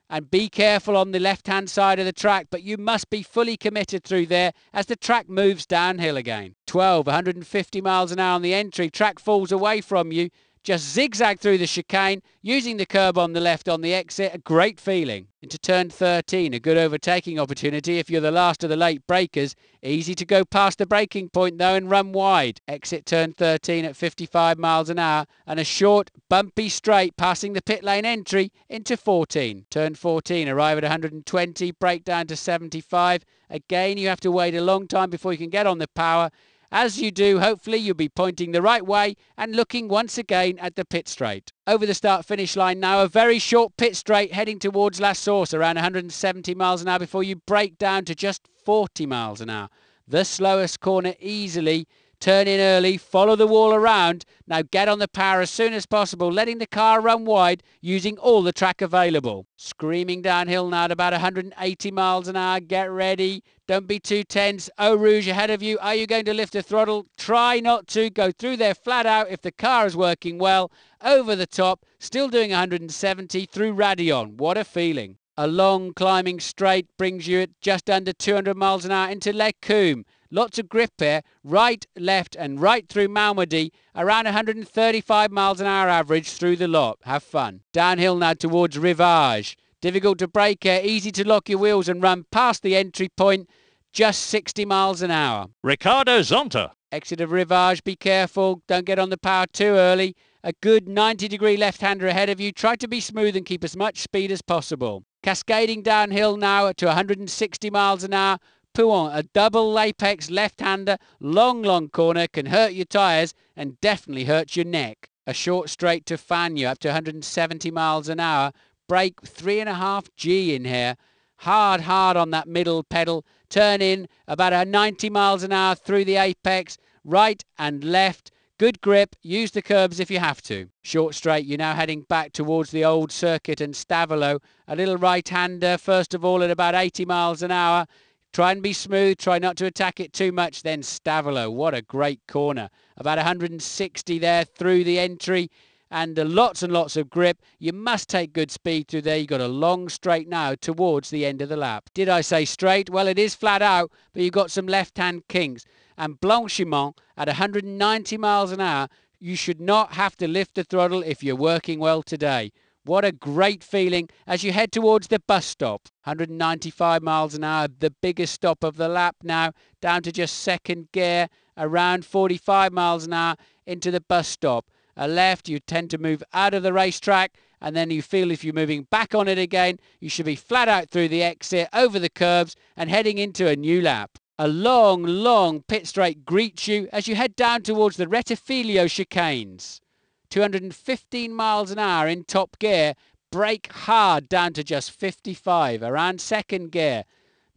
and be careful on the left hand side of the track but you must be fully committed through there as the track moves downhill again. 12, 150 miles an hour on the entry. Track falls away from you. Just zigzag through the chicane, using the curb on the left on the exit. A great feeling. Into turn 13, a good overtaking opportunity if you're the last of the late breakers. Easy to go past the breaking point though and run wide. Exit turn 13 at 55 miles an hour and a short, bumpy straight passing the pit lane entry into 14. Turn 14, arrive at 120, break down to 75. Again, you have to wait a long time before you can get on the power as you do, hopefully you'll be pointing the right way and looking once again at the pit straight. Over the start finish line now, a very short pit straight heading towards La Source, around 170 miles an hour before you break down to just 40 miles an hour. The slowest corner easily turn in early, follow the wall around. Now get on the power as soon as possible, letting the car run wide, using all the track available. Screaming downhill now at about 180 miles an hour, get ready. Don't be too tense. Eau Rouge ahead of you. Are you going to lift the throttle? Try not to. Go through there flat out if the car is working well. Over the top. Still doing 170 through Radion. What a feeling. A long climbing straight brings you at just under 200 miles an hour into Lecumbe. Lots of grip here, right, left, and right through Malmedy, around 135 miles an hour average through the lot. Have fun. Downhill now towards Rivage. Difficult to break here, easy to lock your wheels and run past the entry point just 60 miles an hour. Ricardo Zonta. Exit of Rivage, be careful, don't get on the power too early. A good 90 degree left-hander ahead of you. Try to be smooth and keep as much speed as possible. Cascading downhill now to 160 miles an hour. Pouon, a double apex left-hander, long, long corner, can hurt your tyres and definitely hurt your neck. A short straight to Fanya up to 170 miles an hour. Brake 3.5G in here hard, hard on that middle pedal. Turn in about a 90 miles an hour through the apex, right and left. Good grip, use the curbs if you have to. Short straight, you're now heading back towards the old circuit and Stavolo. A little right-hander, first of all, at about 80 miles an hour. Try and be smooth, try not to attack it too much, then Stavolo. What a great corner. About 160 there through the entry and lots and lots of grip. You must take good speed through there. You've got a long straight now towards the end of the lap. Did I say straight? Well, it is flat out, but you've got some left-hand kinks. And Blanchimont at 190 miles an hour, you should not have to lift the throttle if you're working well today. What a great feeling as you head towards the bus stop. 195 miles an hour, the biggest stop of the lap now, down to just second gear, around 45 miles an hour into the bus stop a left, you tend to move out of the racetrack and then you feel if you're moving back on it again, you should be flat out through the exit, over the curbs and heading into a new lap. A long, long pit straight greets you as you head down towards the Retifilio chicanes. 215 miles an hour in top gear, brake hard down to just 55, around second gear.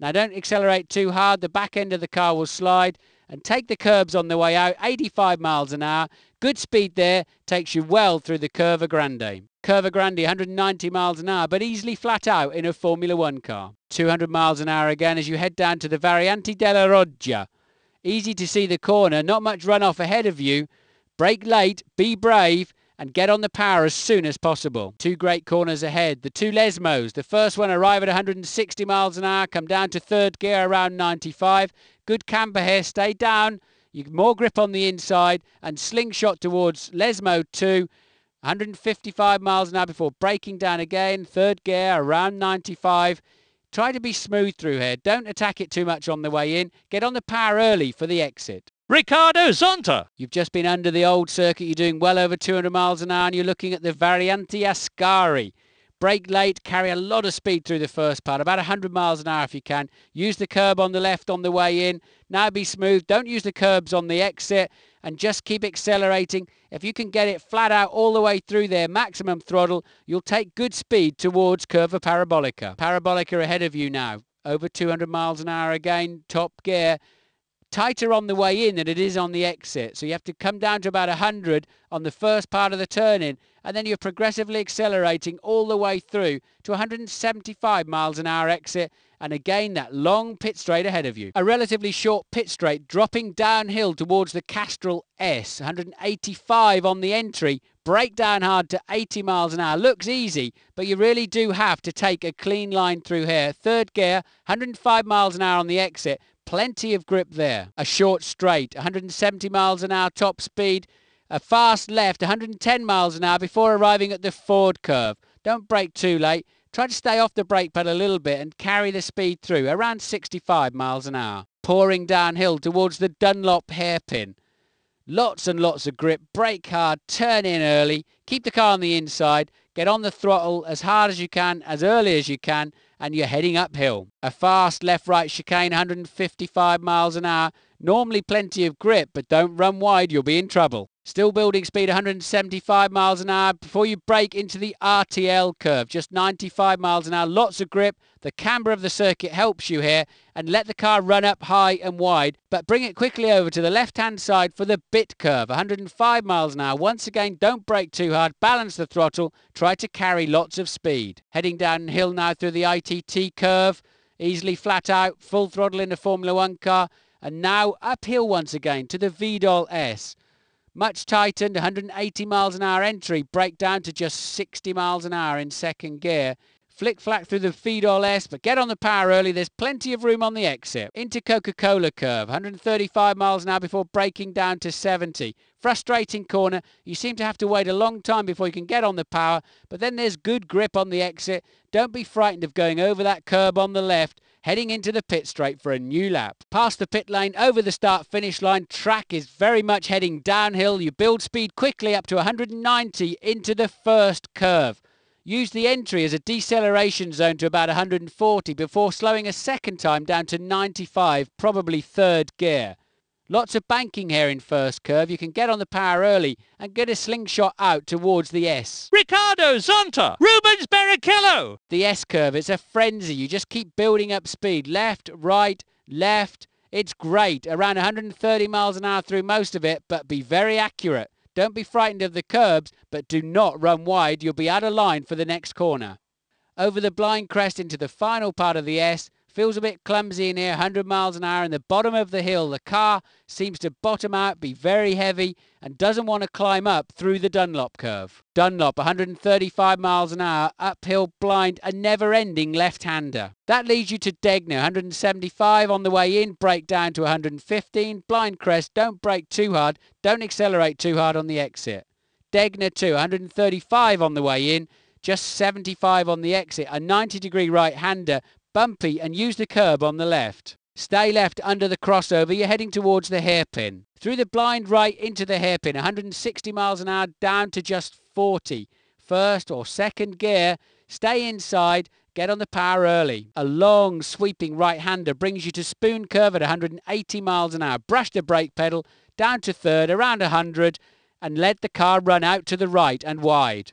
Now don't accelerate too hard, the back end of the car will slide and take the curbs on the way out, 85 miles an hour. Good speed there, takes you well through the Curva Grande. Curva Grande, 190 miles an hour, but easily flat out in a Formula One car. 200 miles an hour again as you head down to the Variante della Roggia. Easy to see the corner, not much runoff ahead of you. Brake late, be brave, and get on the power as soon as possible. Two great corners ahead. The two Lesmos, the first one arrive at 160 miles an hour, come down to third gear around 95. Good camber here. Stay down. You more grip on the inside and slingshot towards Lesmo 2. 155 miles an hour before breaking down again. Third gear around 95. Try to be smooth through here. Don't attack it too much on the way in. Get on the power early for the exit. Ricardo Zonta. You've just been under the old circuit. You're doing well over 200 miles an hour and you're looking at the Varianti Ascari. Brake late, carry a lot of speed through the first part, about 100 miles an hour if you can. Use the curb on the left on the way in. Now be smooth. Don't use the curbs on the exit and just keep accelerating. If you can get it flat out all the way through there, maximum throttle, you'll take good speed towards Curva Parabolica. Parabolica ahead of you now, over 200 miles an hour again, top gear tighter on the way in than it is on the exit. So you have to come down to about 100 on the first part of the turn in and then you're progressively accelerating all the way through to 175 miles an hour exit and again that long pit straight ahead of you. A relatively short pit straight dropping downhill towards the Castrol S, 185 on the entry, brake down hard to 80 miles an hour. Looks easy, but you really do have to take a clean line through here. Third gear, 105 miles an hour on the exit, plenty of grip there. A short straight, 170 miles an hour top speed, a fast left, 110 miles an hour before arriving at the Ford curve. Don't brake too late. Try to stay off the brake pedal a little bit and carry the speed through, around 65 miles an hour. Pouring downhill towards the Dunlop hairpin. Lots and lots of grip, brake hard, turn in early, keep the car on the inside, get on the throttle as hard as you can, as early as you can, and you're heading uphill. A fast left-right chicane, 155 miles an hour, normally plenty of grip, but don't run wide, you'll be in trouble. Still building speed 175 miles an hour before you break into the RTL curve. Just 95 miles an hour. Lots of grip. The camber of the circuit helps you here. And let the car run up high and wide. But bring it quickly over to the left-hand side for the bit curve. 105 miles an hour. Once again, don't brake too hard. Balance the throttle. Try to carry lots of speed. Heading downhill now through the ITT curve. Easily flat out. Full throttle in the Formula 1 car. And now uphill once again to the Vdol S. Much tightened, 180 miles an hour entry, break down to just 60 miles an hour in second gear. Flick flack through the feed or less, but get on the power early. There's plenty of room on the exit. Into Coca-Cola curve, 135 miles an hour before breaking down to 70. Frustrating corner. You seem to have to wait a long time before you can get on the power, but then there's good grip on the exit. Don't be frightened of going over that curb on the left heading into the pit straight for a new lap. Past the pit lane, over the start finish line, track is very much heading downhill. You build speed quickly up to 190 into the first curve. Use the entry as a deceleration zone to about 140 before slowing a second time down to 95, probably third gear. Lots of banking here in first curve. You can get on the power early and get a slingshot out towards the S. Ricardo Zonta, Rubens Barrichello. The S curve, it's a frenzy. You just keep building up speed. Left, right, left. It's great. Around 130 miles an hour through most of it, but be very accurate. Don't be frightened of the curbs, but do not run wide. You'll be out of line for the next corner. Over the blind crest into the final part of the S, Feels a bit clumsy in here, 100 miles an hour in the bottom of the hill. The car seems to bottom out, be very heavy, and doesn't want to climb up through the Dunlop curve. Dunlop, 135 miles an hour, uphill blind, a never-ending left-hander. That leads you to Degner, 175 on the way in, break down to 115. Blind crest, don't brake too hard, don't accelerate too hard on the exit. Degner 2, 135 on the way in, just 75 on the exit. A 90 degree right hander bumpy and use the curb on the left. Stay left under the crossover, you're heading towards the hairpin. Through the blind right into the hairpin, 160 miles an hour down to just 40. First or second gear, stay inside, get on the power early. A long sweeping right-hander brings you to spoon curve at 180 miles an hour. Brush the brake pedal, down to third, around 100, and let the car run out to the right and wide.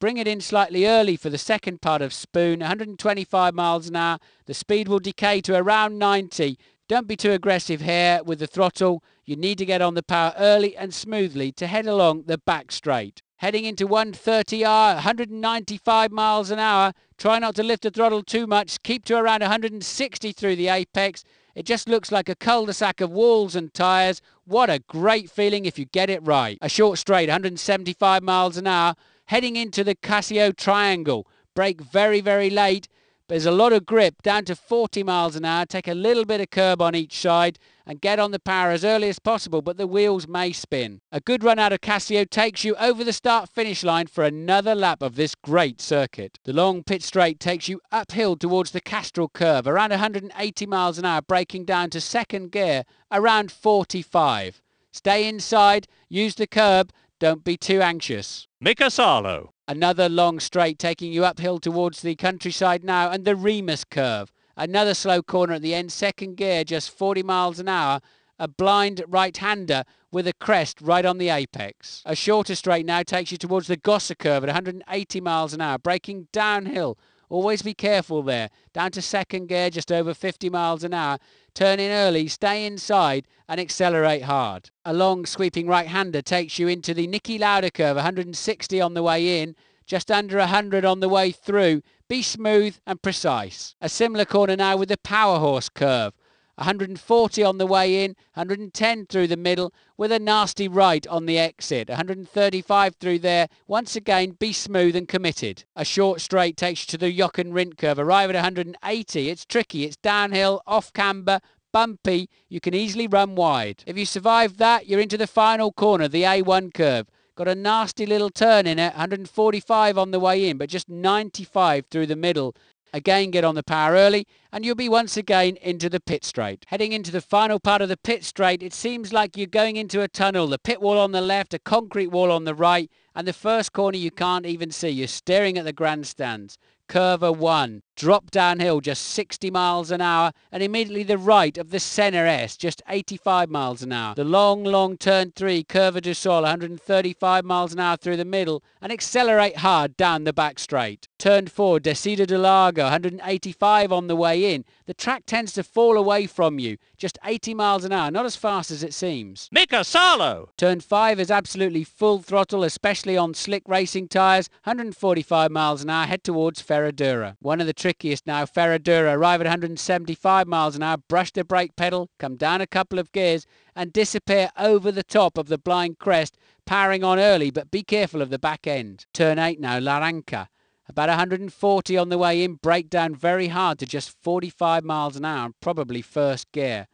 Bring it in slightly early for the second part of Spoon, 125 miles an hour. The speed will decay to around 90. Don't be too aggressive here with the throttle. You need to get on the power early and smoothly to head along the back straight. Heading into 130R, 195 miles an hour. Try not to lift the throttle too much. Keep to around 160 through the apex. It just looks like a cul-de-sac of walls and tyres. What a great feeling if you get it right. A short straight, 175 miles an hour heading into the Casio Triangle. Brake very, very late. There's a lot of grip down to 40 miles an hour. Take a little bit of curb on each side and get on the power as early as possible, but the wheels may spin. A good run out of Casio takes you over the start finish line for another lap of this great circuit. The long pit straight takes you uphill towards the Castrol curve, around 180 miles an hour, breaking down to second gear, around 45. Stay inside, use the curb, don't be too anxious. Mika Salo. Another long straight taking you uphill towards the countryside now and the Remus curve. Another slow corner at the end, second gear, just 40 miles an hour. A blind right-hander with a crest right on the apex. A shorter straight now takes you towards the Gosser curve at 180 miles an hour, breaking downhill Always be careful there. Down to second gear, just over 50 miles an hour. Turn in early, stay inside and accelerate hard. A long sweeping right-hander takes you into the Nicky Lauda curve, 160 on the way in, just under 100 on the way through. Be smooth and precise. A similar corner now with the power horse curve. 140 on the way in, 110 through the middle with a nasty right on the exit. 135 through there. Once again, be smooth and committed. A short straight takes you to the Jochen Rindt curve. Arrive at 180. It's tricky. It's downhill, off camber, bumpy. You can easily run wide. If you survive that, you're into the final corner, the A1 curve. Got a nasty little turn in it, 145 on the way in, but just 95 through the middle. Again, get on the power early and you'll be once again into the pit straight. Heading into the final part of the pit straight, it seems like you're going into a tunnel. The pit wall on the left, a concrete wall on the right, and the first corner you can't even see. You're staring at the grandstands. Curver 1 drop downhill just 60 miles an hour and immediately the right of the Senna S just 85 miles an hour. The long, long turn three, Curva du Sol 135 miles an hour through the middle and accelerate hard down the back straight. Turn four, Desida de Largo 185 on the way in. The track tends to fall away from you just 80 miles an hour, not as fast as it seems. Mika Salo! Turn five is absolutely full throttle, especially on slick racing tyres, 145 miles an hour, head towards Ferradura. One of the trickiest now. Ferradura arrive at 175 miles an hour, brush the brake pedal, come down a couple of gears and disappear over the top of the blind crest, powering on early, but be careful of the back end. Turn 8 now, Laranca. About 140 on the way in, break down very hard to just 45 miles an hour, probably first gear.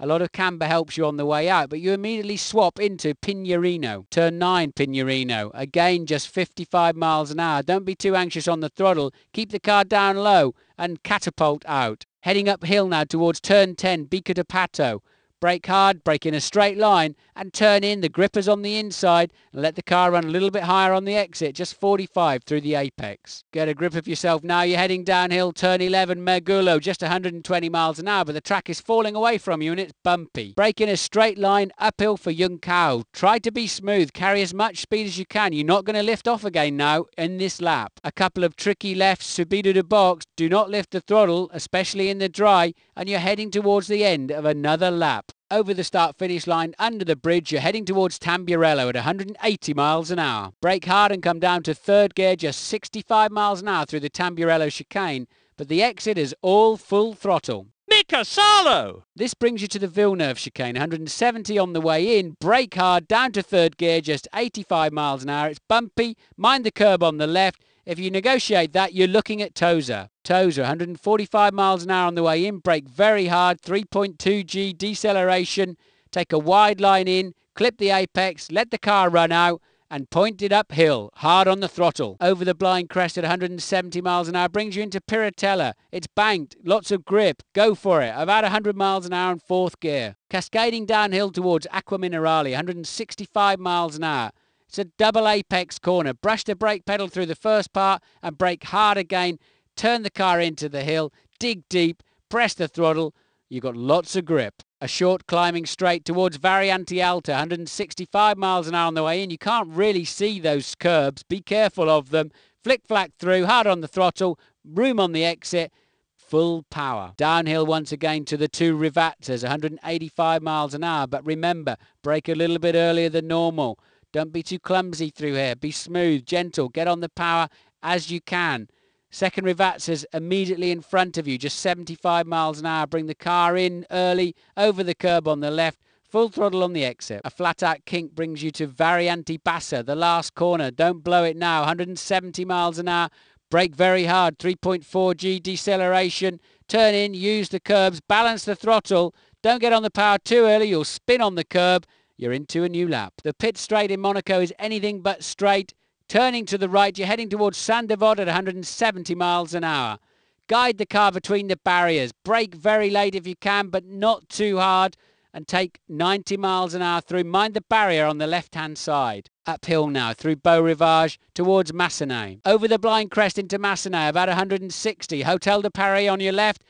A lot of camber helps you on the way out, but you immediately swap into Pinarino. Turn 9 Pinarino. Again, just 55 miles an hour. Don't be too anxious on the throttle. Keep the car down low and catapult out. Heading uphill now towards turn 10, Bica de Pato brake hard, brake in a straight line and turn in. The grippers on the inside and let the car run a little bit higher on the exit, just 45 through the apex. Get a grip of yourself now. You're heading downhill, turn 11, Mergulo, just 120 miles an hour, but the track is falling away from you and it's bumpy. Brake in a straight line uphill for Young Cow. Try to be smooth, carry as much speed as you can. You're not going to lift off again now in this lap. A couple of tricky lefts, Subida de Box. Do not lift the throttle, especially in the dry, and you're heading towards the end of another lap over the start finish line under the bridge you're heading towards Tamburello at 180 miles an hour. Brake hard and come down to third gear just 65 miles an hour through the Tamburello chicane but the exit is all full throttle. Mika Salo! This brings you to the Villeneuve chicane, 170 on the way in, brake hard, down to third gear, just 85 miles an hour. It's bumpy, mind the curb on the left, if you negotiate that, you're looking at Tozer. Tozer, 145 miles an hour on the way in, brake very hard, 3.2 G deceleration, take a wide line in, clip the apex, let the car run out, and pointed uphill, hard on the throttle. Over the blind crest at 170 miles an hour brings you into Piratella. It's banked, lots of grip. Go for it. About 100 miles an hour in fourth gear. Cascading downhill towards Aqua Minerale, 165 miles an hour. It's a double apex corner. Brush the brake pedal through the first part and brake hard again. Turn the car into the hill. Dig deep. Press the throttle. You've got lots of grip. A short climbing straight towards Variante Alta, 165 miles an hour on the way in. You can't really see those curbs. Be careful of them. Flick flack through, hard on the throttle, room on the exit, full power. Downhill once again to the two Rivatas, 185 miles an hour. But remember, brake a little bit earlier than normal. Don't be too clumsy through here. Be smooth, gentle. Get on the power as you can. Secondary Vats is immediately in front of you, just 75 miles an hour. Bring the car in early, over the curb on the left, full throttle on the exit. A flat-out kink brings you to Variante Bassa, the last corner. Don't blow it now, 170 miles an hour. Brake very hard, 3.4 G deceleration. Turn in, use the curbs, balance the throttle. Don't get on the power too early, you'll spin on the curb. You're into a new lap. The pit straight in Monaco is anything but straight. Turning to the right, you're heading towards Sandevod at 170 miles an hour. Guide the car between the barriers. Brake very late if you can, but not too hard. And take 90 miles an hour through. Mind the barrier on the left-hand side. Uphill now through Beau Rivage towards Massenet. Over the blind crest into Massenet, about 160. Hotel de Paris on your left.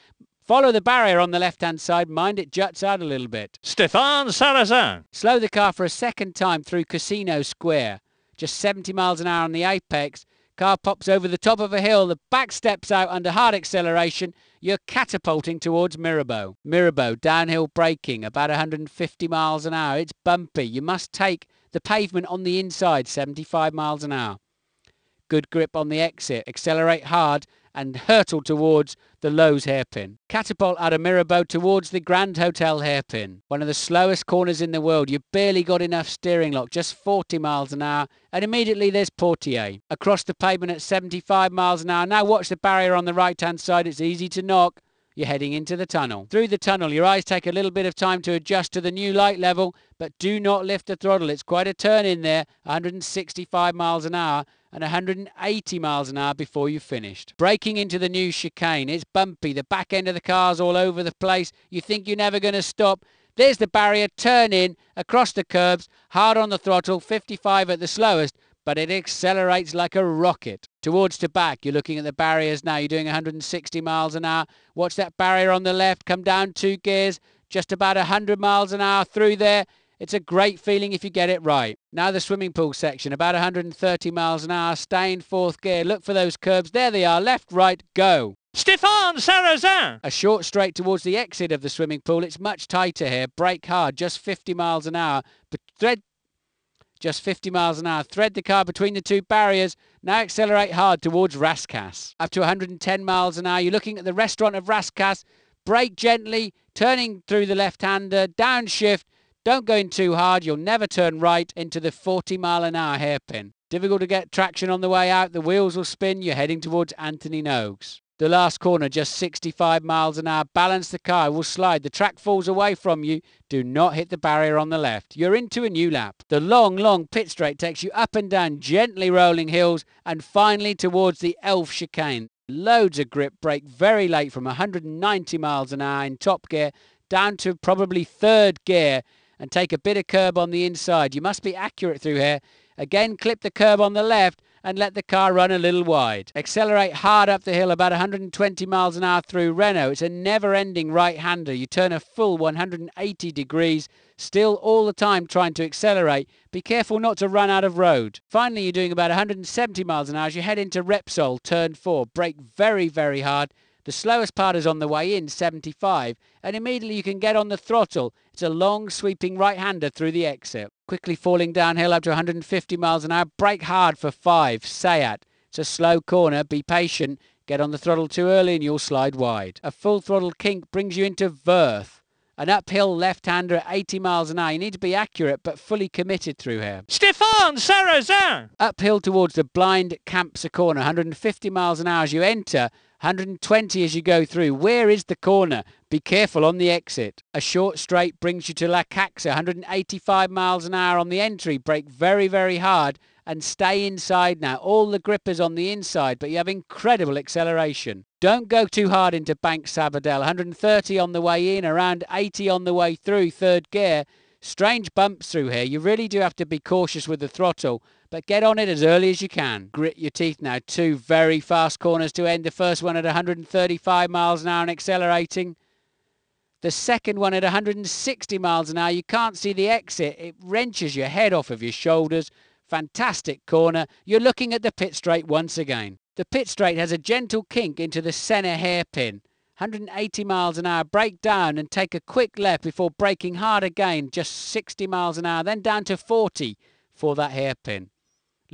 Follow the barrier on the left-hand side, mind it juts out a little bit. Stefan Sarrazin. Slow the car for a second time through Casino Square. Just 70 miles an hour on the apex. Car pops over the top of a hill, the back steps out under hard acceleration. You're catapulting towards Mirabeau. Mirabeau, downhill braking, about 150 miles an hour. It's bumpy. You must take the pavement on the inside, 75 miles an hour. Good grip on the exit. Accelerate hard and hurtled towards the Lowe's hairpin. Catapult out of Mirabeau towards the Grand Hotel hairpin, one of the slowest corners in the world. You barely got enough steering lock, just 40 miles an hour, and immediately there's Portier. Across the pavement at 75 miles an hour. Now watch the barrier on the right-hand side. It's easy to knock. You're heading into the tunnel. Through the tunnel, your eyes take a little bit of time to adjust to the new light level, but do not lift the throttle. It's quite a turn in there, 165 miles an hour, and 180 miles an hour before you've finished. Breaking into the new chicane, it's bumpy, the back end of the car's all over the place, you think you're never going to stop. There's the barrier, turn in, across the curbs, hard on the throttle, 55 at the slowest, but it accelerates like a rocket. Towards to back, you're looking at the barriers now, you're doing 160 miles an hour. Watch that barrier on the left, come down two gears, just about 100 miles an hour through there. It's a great feeling if you get it right. Now the swimming pool section, about 130 miles an hour, stay in fourth gear. Look for those curbs. There they are, left, right, go. Stefan Sarrazin! A short straight towards the exit of the swimming pool. It's much tighter here. Brake hard, just 50 miles an hour. But thread just 50 miles an hour. Thread the car between the two barriers. Now accelerate hard towards Raskas. Up to 110 miles an hour. You're looking at the restaurant of Raskas. Brake gently, turning through the left-hander, downshift, don't go in too hard. You'll never turn right into the 40 mile an hour hairpin. Difficult to get traction on the way out. The wheels will spin. You're heading towards Anthony Noakes. The last corner, just 65 miles an hour. Balance the car, will slide. The track falls away from you. Do not hit the barrier on the left. You're into a new lap. The long, long pit straight takes you up and down gently rolling hills and finally towards the Elf chicane. Loads of grip brake very late from 190 miles an hour in top gear down to probably third gear and take a bit of curb on the inside. You must be accurate through here. Again, clip the curb on the left and let the car run a little wide. Accelerate hard up the hill about 120 miles an hour through Renault. It's a never-ending right-hander. You turn a full 180 degrees, still all the time trying to accelerate. Be careful not to run out of road. Finally, you're doing about 170 miles an hour as you head into Repsol, turn 4. Brake very, very hard the slowest part is on the way in, 75, and immediately you can get on the throttle. It's a long sweeping right-hander through the exit. Quickly falling downhill up to 150 miles an hour. Brake hard for 5, Sayat. It's a slow corner, be patient. Get on the throttle too early and you'll slide wide. A full throttle kink brings you into Verth. An uphill left-hander at 80 miles an hour. You need to be accurate but fully committed through here. Stefan Sarrazin! Uphill towards the blind Camps Corner, 150 miles an hour as you enter 120 as you go through. Where is the corner? Be careful on the exit. A short straight brings you to La Caxa, 185 miles an hour on the entry. Brake very, very hard and stay inside now. All the grippers on the inside, but you have incredible acceleration. Don't go too hard into Bank Sabadell. 130 on the way in, around 80 on the way through, third gear. Strange bumps through here. You really do have to be cautious with the throttle but get on it as early as you can. Grit your teeth now. Two very fast corners to end. The first one at 135 miles an hour and accelerating. The second one at 160 miles an hour. You can't see the exit. It wrenches your head off of your shoulders. Fantastic corner. You're looking at the pit straight once again. The pit straight has a gentle kink into the center hairpin. 180 miles an hour, break down and take a quick left before braking hard again, just 60 miles an hour, then down to 40 for that hairpin.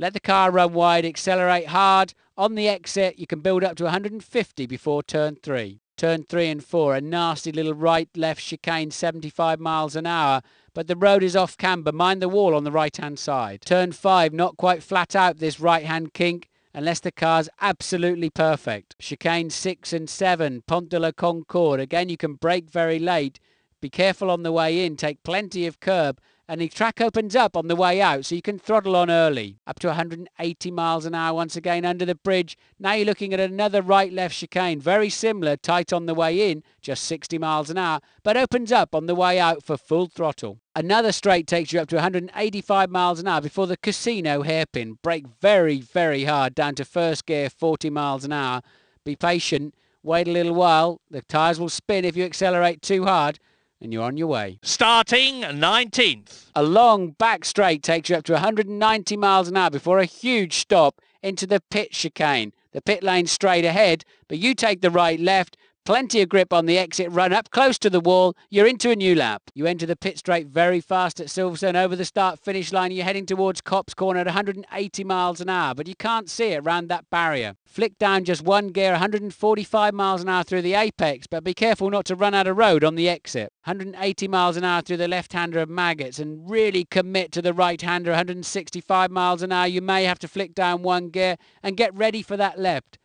Let the car run wide, accelerate hard. On the exit, you can build up to 150 before turn three. Turn three and four, a nasty little right-left chicane, 75 miles an hour, but the road is off camber. Mind the wall on the right-hand side. Turn five, not quite flat out this right-hand kink, unless the car's absolutely perfect. Chicane 6 and 7, Pont de la Concorde. Again, you can brake very late. Be careful on the way in. Take plenty of curb and the track opens up on the way out so you can throttle on early up to 180 miles an hour once again under the bridge now you're looking at another right left chicane very similar tight on the way in just 60 miles an hour but opens up on the way out for full throttle another straight takes you up to 185 miles an hour before the casino hairpin brake very very hard down to first gear 40 miles an hour be patient wait a little while the tires will spin if you accelerate too hard and you're on your way. Starting 19th. A long back straight takes you up to 190 miles an hour before a huge stop into the pit chicane. The pit lane straight ahead, but you take the right left Plenty of grip on the exit run up, close to the wall. You're into a new lap. You enter the pit straight very fast at Silverstone over the start finish line. You're heading towards Cops Corner at 180 miles an hour, but you can't see it around that barrier. Flick down just one gear, 145 miles an hour through the apex, but be careful not to run out of road on the exit. 180 miles an hour through the left-hander of Maggots and really commit to the right-hander 165 miles an hour. You may have to flick down one gear and get ready for that left.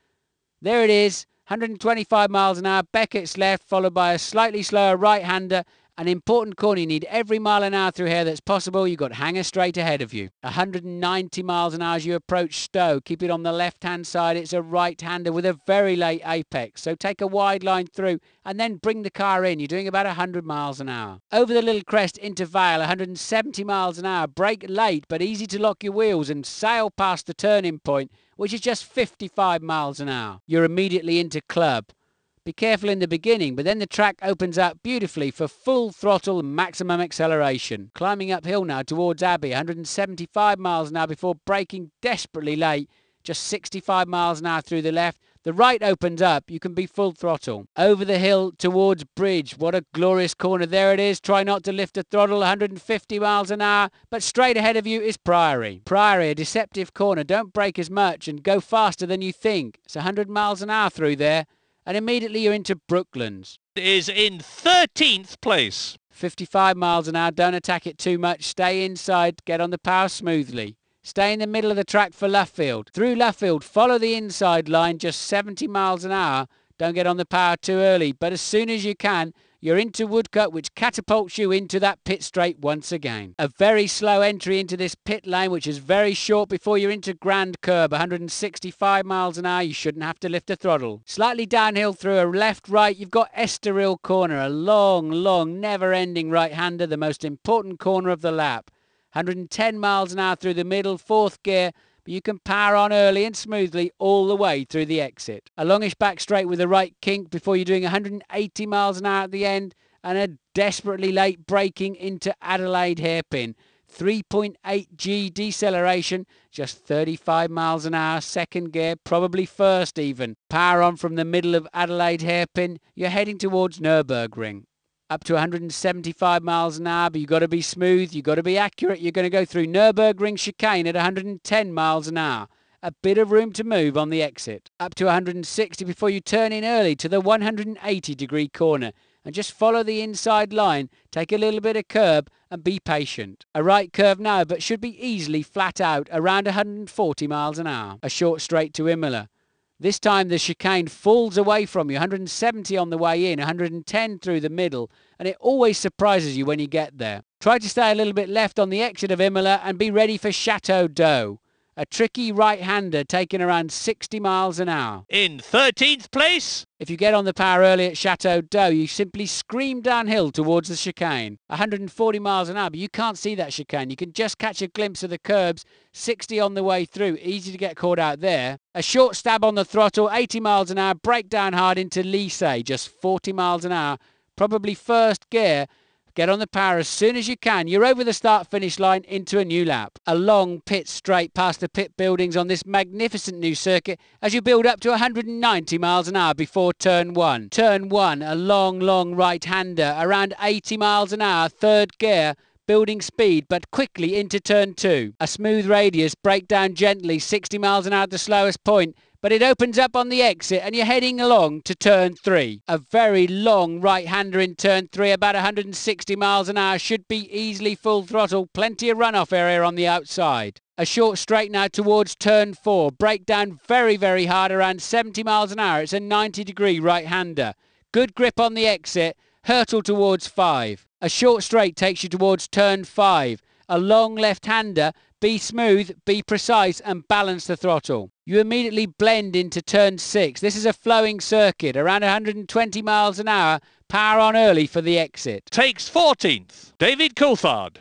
There it is. 125 miles an hour. Beckett's left, followed by a slightly slower right-hander an important corner, you need every mile an hour through here that's possible. You've got Hanger straight ahead of you. 190 miles an hour as you approach Stowe. Keep it on the left-hand side. It's a right-hander with a very late apex. So take a wide line through and then bring the car in. You're doing about 100 miles an hour. Over the little crest into Vale, 170 miles an hour. Brake late, but easy to lock your wheels and sail past the turning point, which is just 55 miles an hour. You're immediately into Club. Be careful in the beginning, but then the track opens up beautifully for full throttle maximum acceleration. Climbing uphill now towards Abbey, 175 miles an hour before braking desperately late, just 65 miles an hour through the left. The right opens up, you can be full throttle. Over the hill towards Bridge, what a glorious corner. There it is, try not to lift the throttle, 150 miles an hour, but straight ahead of you is Priory. Priory, a deceptive corner, don't brake as much and go faster than you think. It's 100 miles an hour through there and immediately you're into Brooklands. Is in 13th place. 55 miles an hour, don't attack it too much, stay inside, get on the power smoothly. Stay in the middle of the track for Luffield. Through Luffield, follow the inside line just 70 miles an hour. Don't get on the power too early, but as soon as you can, you're into Woodcut, which catapults you into that pit straight once again. A very slow entry into this pit lane, which is very short before you're into Grand Curb, 165 miles an hour. You shouldn't have to lift the throttle. Slightly downhill through a left, right, you've got Estoril Corner, a long, long, never-ending right-hander, the most important corner of the lap. 110 miles an hour through the middle, fourth gear, but you can power on early and smoothly all the way through the exit. A longish back straight with a right kink before you're doing 180 miles an hour at the end and a desperately late braking into Adelaide hairpin. 3.8 G deceleration, just 35 miles an hour, second gear, probably first even. Power on from the middle of Adelaide hairpin, you're heading towards Nürburgring up to 175 miles an hour, but you've got to be smooth, you've got to be accurate. You're going to go through Nürburgring chicane at 110 miles an hour. A bit of room to move on the exit. Up to 160 before you turn in early to the 180 degree corner. And just follow the inside line, take a little bit of curb and be patient. A right curve now, but should be easily flat out around 140 miles an hour. A short straight to Imola. This time the chicane falls away from you, 170 on the way in, 110 through the middle, and it always surprises you when you get there. Try to stay a little bit left on the exit of Imola and be ready for Chateau d'Eau a tricky right-hander taking around 60 miles an hour. In 13th place, if you get on the power early at Chateau d'Eau, you simply scream downhill towards the chicane. 140 miles an hour, but you can't see that chicane. You can just catch a glimpse of the curbs, 60 on the way through. Easy to get caught out there. A short stab on the throttle, 80 miles an hour, Break down hard into Lise, just 40 miles an hour. Probably first gear, Get on the power as soon as you can. You're over the start finish line into a new lap. A long pit straight past the pit buildings on this magnificent new circuit as you build up to 190 miles an hour before turn one. Turn one, a long, long right-hander, around 80 miles an hour, third gear, building speed but quickly into turn two. A smooth radius, break down gently, 60 miles an hour at the slowest point, but it opens up on the exit and you're heading along to turn three. A very long right-hander in turn three, about 160 miles an hour, should be easily full throttle. Plenty of runoff area on the outside. A short straight now towards turn four. Breakdown very, very hard around 70 miles an hour. It's a 90 degree right-hander. Good grip on the exit. Hurtle towards five. A short straight takes you towards turn five. A long left-hander be smooth, be precise and balance the throttle. You immediately blend into turn six. This is a flowing circuit, around 120 miles an hour. Power on early for the exit. Takes 14th, David Coulthard.